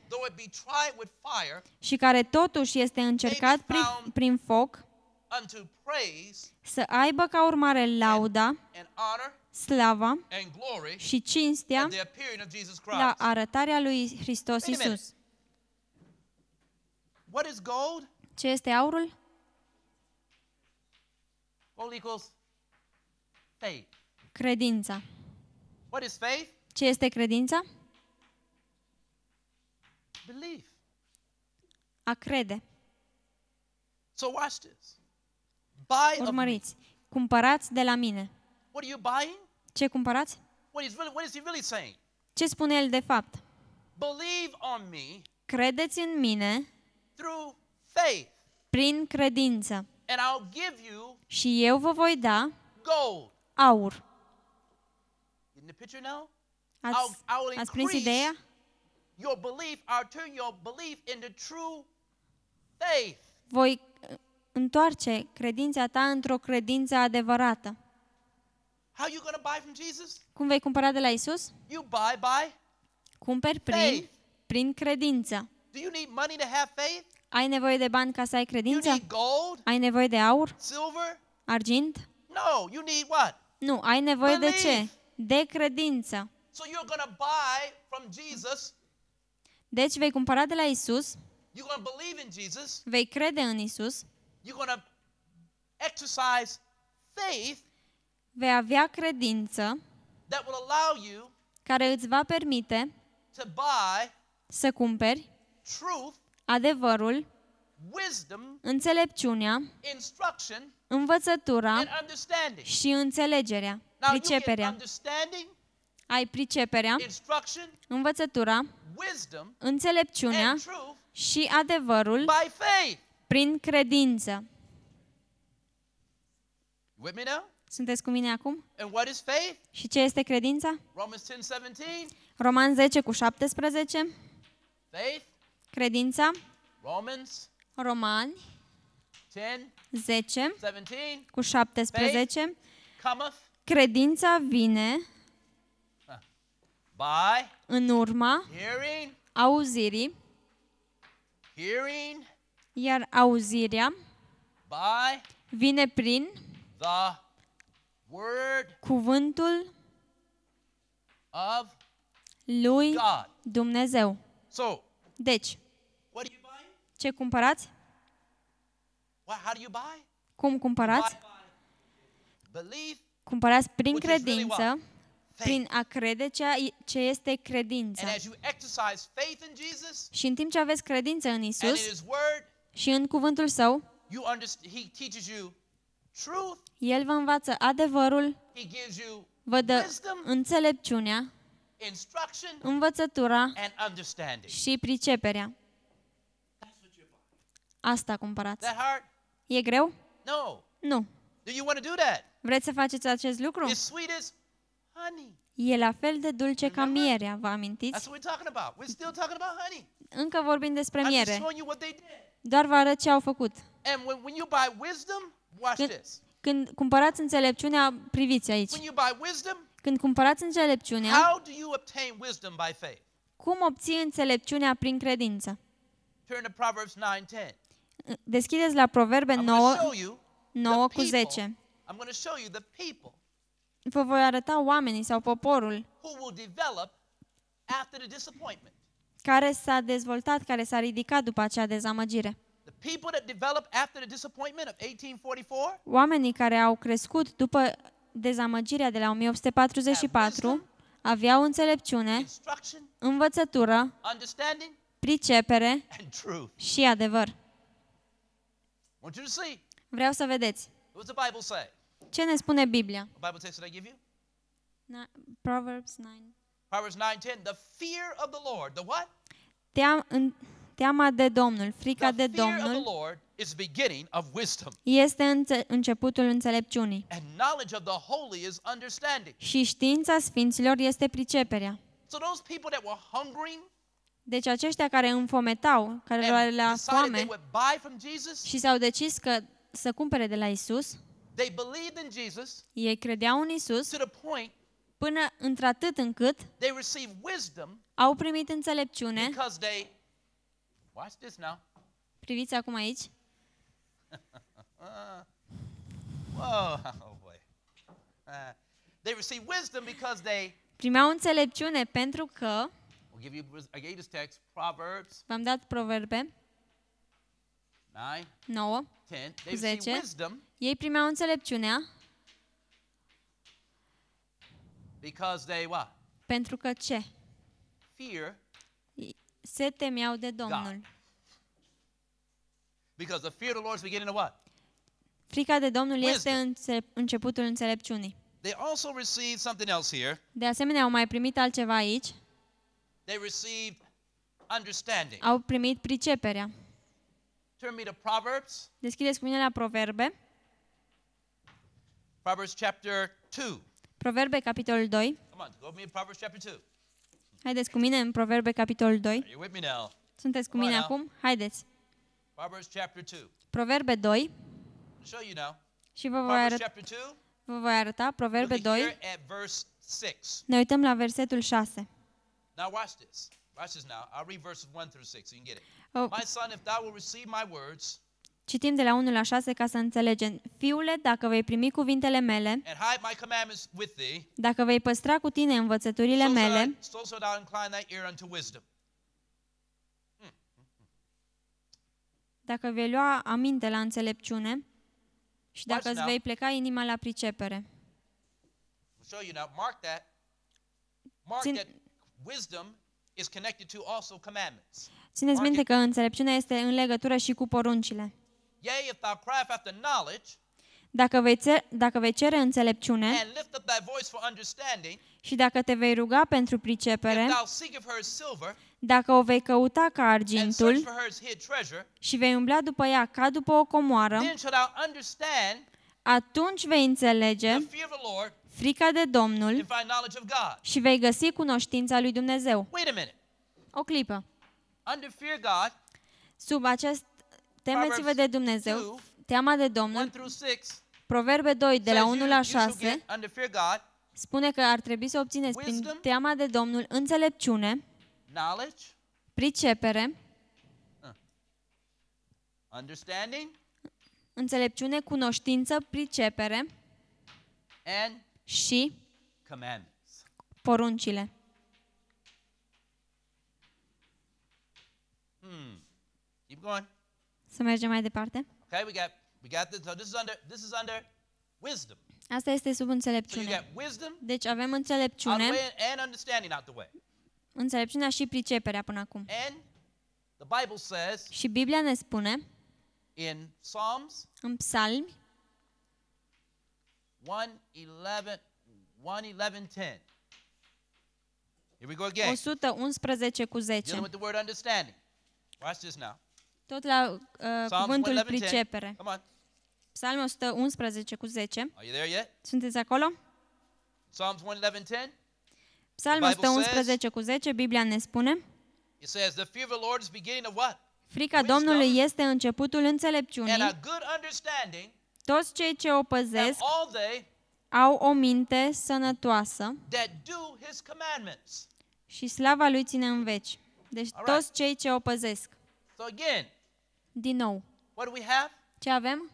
și care totuși este încercat prin, prin foc, să aibă ca urmare lauda, slava și cinstea la arătarea lui Hristos Isus. Ce este aurul? All equals faith. Credința. What is faith? Ce este credința? Belief. A crede. So watch this. Buy Urmăriți. Cumpărați de la mine. What are you buying? Ce cumpărați? What is really, what is he really saying? Ce spune el de fapt? Believe on me. Credeți în mine. Through faith. Prin credință. And I'll give you și eu vă voi da gold. aur. In the picture now? Ați, I'll, I'll ați prins ideea? Your belief, I'll turn your belief into true faith. Voi uh, întoarce credința ta într-o credință adevărată. How you gonna buy from Jesus? Cum vei cumpăra de la Isus? You buy by Cumperi prin, faith. prin credință. Do you need money to have faith? Ai nevoie de bani ca să ai credință? Ai nevoie de aur? Silver? Argint? No, you need what? Nu, ai nevoie Believe. de ce? De credință. So you're gonna buy from Jesus. Deci vei cumpăra de la Isus. You're gonna believe in Jesus. Vei crede în Isus. You're gonna exercise faith. Vei avea credință that will allow you care îți va permite to buy să cumperi truth adevărul, înțelepciunea, învățătura și înțelegerea, priceperea. Ai priceperea, învățătura, înțelepciunea și adevărul prin credință. Sunteți cu mine acum? Și ce este credința? Roman 10 cu 17. Credința. Romans. Romani. 10. 10 17, cu 17. Faith, credința vine ah, by în urma hearing, auzirii. Hearing, iar auzirea by vine prin the word cuvântul of lui God. Dumnezeu. So, deci, ce cumpărați? Cum cumpărați? Cumpărați prin credință, prin a crede ce este credința. Și în timp ce aveți credință în Isus și în cuvântul Său, El vă învață adevărul, vă dă înțelepciunea, învățătura și priceperea. Asta cumpărați. E greu? No. Nu. Do you want to do that? Vreți să faceți acest lucru? E la fel de dulce ca mierea, vă amintiți? Încă vorbim despre miere. Doar vă arăt ce au făcut. Când, când cumpărați înțelepciunea, priviți aici. Când cumpărați înțelepciunea, cum obții înțelepciunea prin credință? Deschideți la Proverbe 9, 9 cu 10. Vă voi arăta oamenii sau poporul care s-a dezvoltat, care s-a ridicat după acea dezamăgire. Oamenii care au crescut după dezamăgirea de la 1844 aveau înțelepciune, învățătură, pricepere și adevăr. Vreau să vedeți. Ce ne spune Biblia? Proverbs 9. Proverbs 9:10, the fear of the Lord, the what? teama de Domnul, frica de Domnul este începutul înțelepciunii. Și știința sfinților este priceperea. So those people that were hungering deci aceștia care înfometau, care le-a foame și s-au decis că să cumpere de la Isus, ei credeau în Isus până într-atât încât au primit înțelepciune Priviți acum aici. Oh uh, Primeau înțelepciune pentru că I'll give you, I gave this text, Proverbs. V-am dat proverbe. 9, 10, 10. Wisdom, ei primeau înțelepciunea because they what? pentru că ce? Fear se temeau de Domnul. God. Because the fear of the Lord is beginning of what? Frica de Domnul Wisdom. este înțe începutul înțelepciunii. They also received something else here. De asemenea, au mai primit altceva aici. They received understanding. Au primit priceperea. Turn me to Proverbs. Deschideți cu mine la Proverbe. Proverbs chapter 2. Proverbe capitolul 2. Come on, go with me in Proverbs chapter 2. Haideți cu mine în Proverbe capitolul 2. Are you with me now? Sunteți cu Come mine acum? Haideți. Proverbs chapter 2. Proverbe 2. Show you now. Și vă voi arăta chapter 2. vă voi arăta Proverbe 2. Ne uităm la versetul 6. Now watch this. Watch this now. I'll read verses 1 through 6 so you can get it. Oh. My son, if thou will receive my words, Citim de la 1 la 6 ca să înțelegem. Fiule, dacă vei primi cuvintele mele, dacă vei păstra cu tine învățăturile mele, dacă vei lua aminte la înțelepciune și dacă îți vei pleca inima la pricepere. Țin, wisdom is connected to also commandments. Țineți minte că înțelepciunea este în legătură și cu poruncile. Yea, if thou after knowledge, dacă vei, cer, dacă vei cere înțelepciune și dacă te vei ruga pentru pricepere, dacă o vei căuta ca argintul și vei umbla după ea ca după o comoară, atunci vei înțelege frica de Domnul și vei găsi cunoștința lui Dumnezeu. O clipă. Sub acest temeți-vă de Dumnezeu, teama de Domnul, Proverbe 2, de la 1 la 6, spune că ar trebui să obțineți prin teama de Domnul înțelepciune, pricepere, înțelepciune, cunoștință, pricepere, și poruncile. Hmm. Keep going. Să mergem mai departe. Okay, we got we got this. So this is under this is under wisdom. Asta este sub înțelepciune. Deci avem înțelepciune. Înțelepciunea și priceperea până acum. Și Biblia ne spune în psalmi 111, Here we go again. 111 cu 10. Dealing with the word understanding. Watch this now. Tot la uh, cuvântul 111, pricepere. Come on. Psalmul 111 cu 10. Are you there yet? Sunteți acolo? Psalm 111 Psalmul 111 cu 10, Biblia ne spune. It says the fear of the Lord is beginning of what? Frica Domnului este începutul înțelepciunii toți cei ce o păzesc au o minte sănătoasă și slava lui ține în veci. Deci toți cei ce o păzesc. Din nou, ce avem?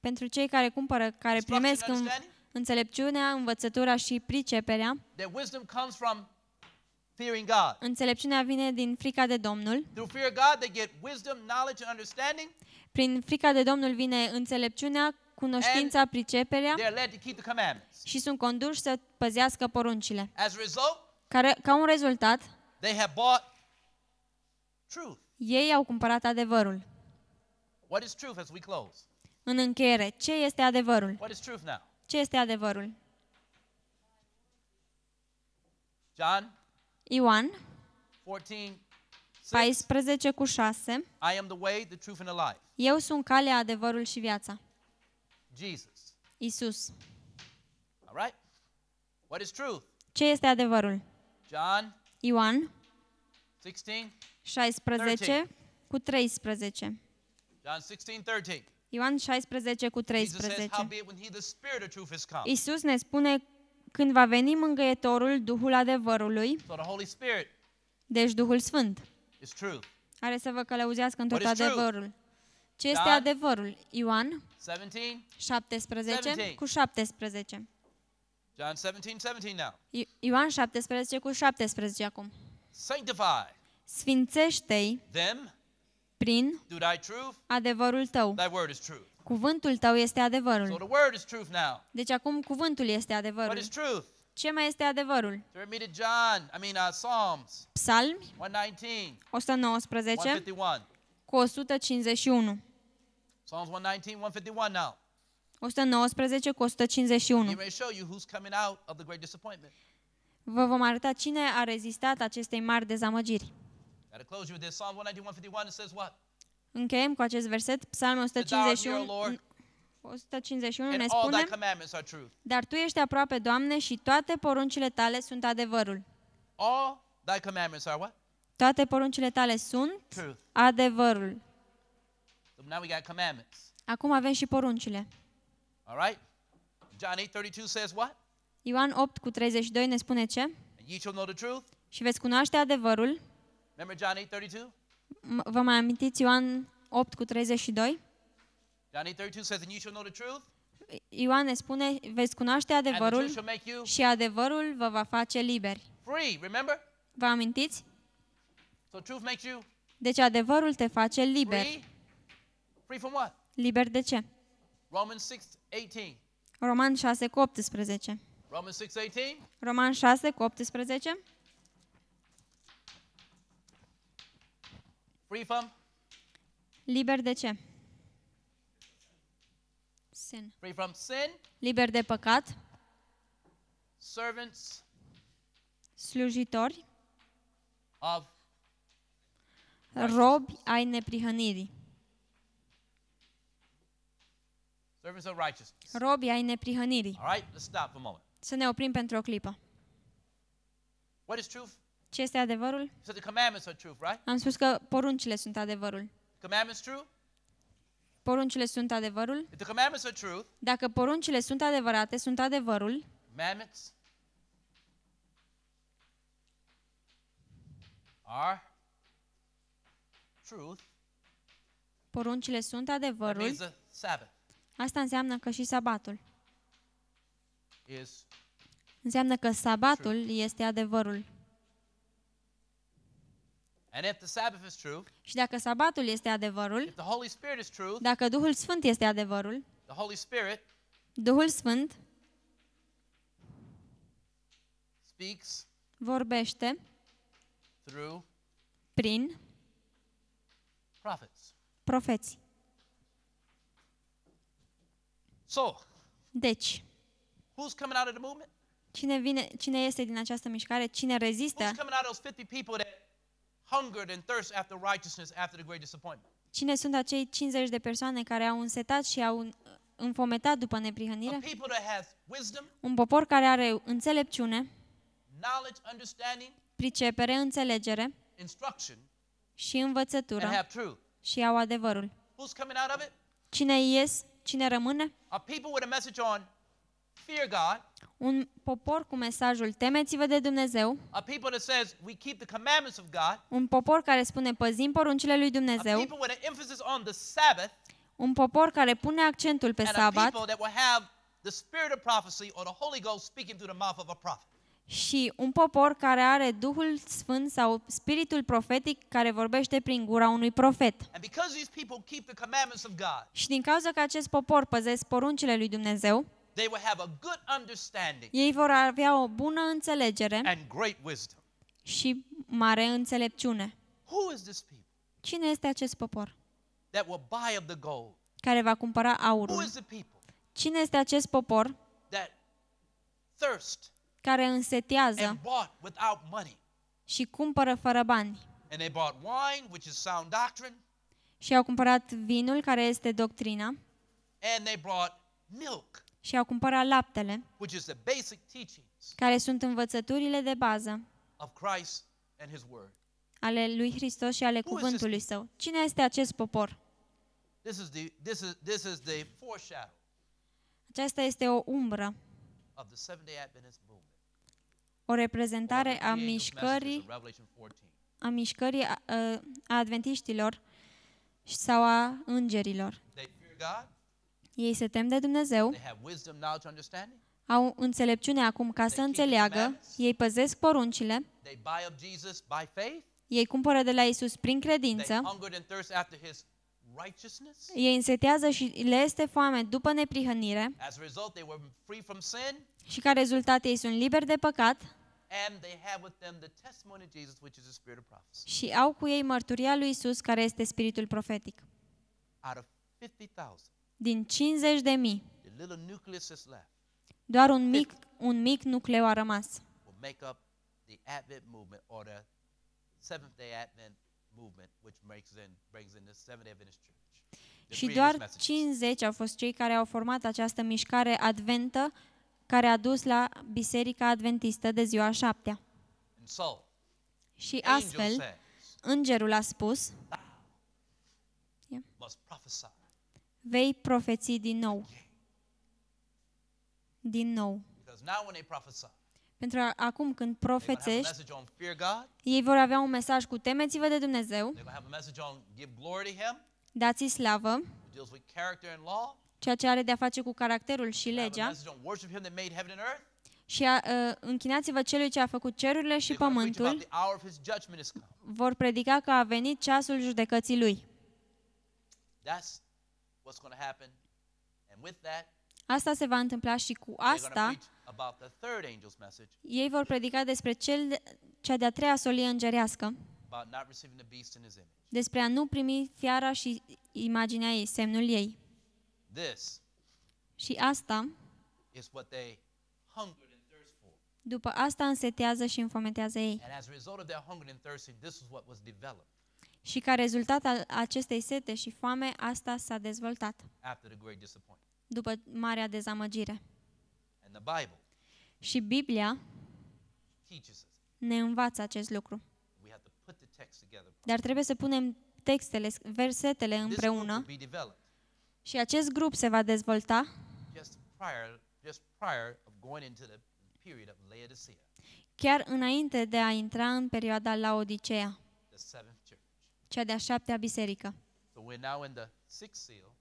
Pentru cei care cumpără, care primesc în, înțelepciunea, învățătura și priceperea, fearing God. Înțelepciunea vine din frica de Domnul. Through fear of God they get wisdom, knowledge and understanding. Prin frica de Domnul vine înțelepciunea, cunoștința, priceperea și sunt conduși să păzească poruncile. Care, ca un rezultat, ei au cumpărat adevărul. În încheiere, ce este adevărul? Ce este adevărul? John Ioan 14, cu 6 I am the way, the truth and the life. Eu sunt calea, adevărul și viața. Jesus. Isus. All right? What is truth? Ce este adevărul? John. Ioan 16, 16 cu 13. John 16, 13. Ioan 16 cu 13. Isus ne spune când va veni mângâietorul, Duhul adevărului, so Spirit deci Duhul Sfânt, are să vă călăuzească în tot adevărul. Ce este adevărul? Ioan 17, 17, cu 17. John 17, 17 now. Ioan 17 cu 17 acum. Sanctify. Sfințește-i them prin adevărul tău. Thy word is truth. Cuvântul tău este adevărul. Deci acum cuvântul este adevărul. Ce mai este adevărul? Uh, Psalmi 119, 119 151. cu 151. Psalms 119, 151 now. 119 cu 151. Vă vom arăta cine a rezistat acestei mari dezamăgiri. Gotta close you with this. Psalm 119, 151, it says what? Încheiem cu acest verset, Psalmul 151. 151 ne spune, dar Tu ești aproape, Doamne, și toate poruncile Tale sunt adevărul. All thy commandments are what? Toate poruncile Tale sunt Truth. adevărul. So now we got commandments. Acum avem și poruncile. All right? John says what? Ioan 8 cu 32 ne spune ce? And ye shall know the truth. Și veți cunoaște adevărul. Remember John 8:32? Vă mai amintiți Ioan 8 cu 32? John 8, 32 says, and you shall know the truth. Ioan ne spune, veți cunoaște adevărul și adevărul vă va face liberi. Free, remember? Vă amintiți? So truth makes you deci adevărul te face liber. Free? Free from what? Liber de ce? Roman 6, 18. Roman 6 cu 18. Roman 6, 18. Roman 6 cu 18. Free from, Liber de ce? Sin. Free from sin. Liber de păcat. Servants. Slujitori. Of robi ai neprihănirii. Servants of righteousness. Robi ai neprihănirii. All right, let's stop for a moment. Să ne oprim pentru o clipă. What is truth? Ce este adevărul? Am spus că poruncile sunt adevărul. Poruncile sunt adevărul. Dacă poruncile sunt adevărate, sunt adevărul. are truth. Poruncile sunt adevărul. Asta înseamnă că și sabatul. Înseamnă că sabatul este adevărul. And if the Sabbath is true, și dacă sabatul este adevărul, if the Holy Spirit is true, dacă Duhul Sfânt este adevărul, the Holy Spirit Duhul Sfânt speaks vorbește through prin prophets. profeții. So, deci, who's coming out of the movement? Cine, vine, cine este din această mișcare? Cine rezistă? Who's coming out of those 50 people that hungered and thirst after righteousness after the great disappointment? Cine sunt acei 50 de persoane care au însetat și au înfometat după neprihănire? Un popor care are înțelepciune, pricepere, înțelegere și învățătură și au adevărul. Cine ies? Cine rămâne? fear God. Un popor cu mesajul temeți-vă de Dumnezeu. A people that says we keep the commandments of God. Un popor care spune păzim poruncile lui Dumnezeu. A people with an emphasis on the Sabbath. Un popor care pune accentul pe sabat. And a people that will have the spirit of prophecy or the Holy Ghost speaking through the mouth of a prophet. Și un popor care are Duhul Sfânt sau Spiritul profetic care vorbește prin gura unui profet. Și din cauza că acest popor păzește poruncile lui Dumnezeu, They will have a good understanding. Ei vor avea o bună înțelegere. And great wisdom. Și mare înțelepciune. Who is this people? Cine este acest popor? That will buy of the gold. Care va cumpăra aurul. Who is the people? Cine este acest popor? That thirst. Care însetează. And bought without money. Și cumpără fără bani. And they bought wine, which is sound doctrine. Și au cumpărat vinul care este doctrina. And they brought milk și au cumpărat laptele, care sunt învățăturile de bază ale lui Hristos și ale cuvântului său. Cine este acest popor? Aceasta este o umbră, o reprezentare a mișcării, a mișcării a, a adventiștilor sau a îngerilor. Ei se tem de Dumnezeu, au înțelepciune acum ca să înțeleagă, ei păzesc poruncile, ei cumpără de la Isus prin credință, ei însetează și le este foame după neprihănire și ca rezultat ei sunt liberi de păcat și au cu ei mărturia lui Isus care este spiritul profetic. Din 50 de mii, doar un mic, un mic nucleu a rămas. Și doar 50 au fost cei care au format această mișcare adventă care a dus la Biserica Adventistă de ziua șaptea. Și astfel, îngerul a spus, yeah vei profeți din nou. Din nou. Pentru că acum când profețești, ei vor avea un mesaj cu temeți-vă de Dumnezeu, dați-i slavă, ceea ce are de-a face cu caracterul și legea, și uh, închinați-vă celui ce a făcut cerurile și pământul, vor predica că a venit ceasul judecății lui what's going to happen. And with that, Asta se va întâmpla și cu asta ei vor predica despre cel, cea de-a treia solie îngerească, despre a nu primi fiara și imaginea ei, semnul ei. This și asta după asta însetează și înfometează ei. Și ca rezultat al acestei sete și foame, asta s-a dezvoltat. După marea dezamăgire. Și Biblia ne învață acest lucru. Dar trebuie să punem textele, versetele împreună și acest grup se va dezvolta chiar înainte de a intra în perioada la cea de-a șaptea biserică. So we're now in the sixth seal,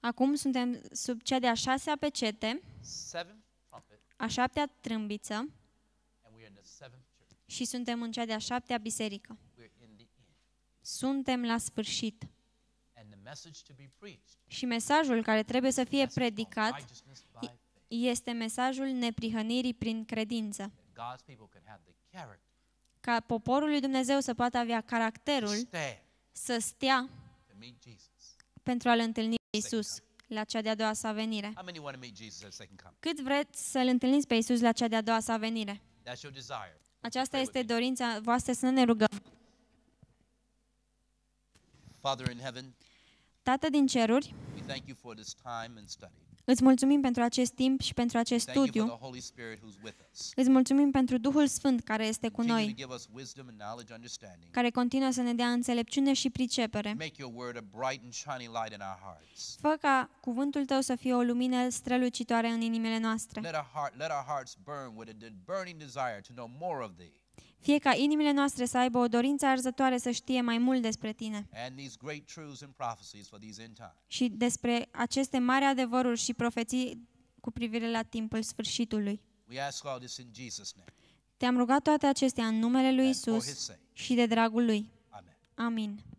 Acum suntem sub cea de-a șasea pecete, trumpet, a șaptea trâmbiță and in the și suntem în cea de-a șaptea biserică. Suntem la sfârșit. Și mesajul care trebuie să fie predicat este mesajul neprihănirii prin credință. ca poporul lui Dumnezeu să poată avea to caracterul stand să stea pentru a-L întâlni pe Iisus la cea de-a doua sa venire. Cât vreți să-L întâlniți pe Iisus la cea de-a doua sa venire? Aceasta este dorința voastră să ne rugăm. Tată din ceruri, we thank you for this time and study. Îți mulțumim pentru acest timp și pentru acest studiu. Îți mulțumim pentru Duhul Sfânt care este cu noi, care continuă să ne dea înțelepciune și pricepere. Fă ca cuvântul tău să fie o lumină strălucitoare în inimile noastre. Fie ca inimile noastre să aibă o dorință arzătoare să știe mai mult despre tine. Și despre aceste mari adevăruri și profeții cu privire la timpul sfârșitului. Te-am rugat toate acestea în numele lui Isus și de dragul lui. Amin.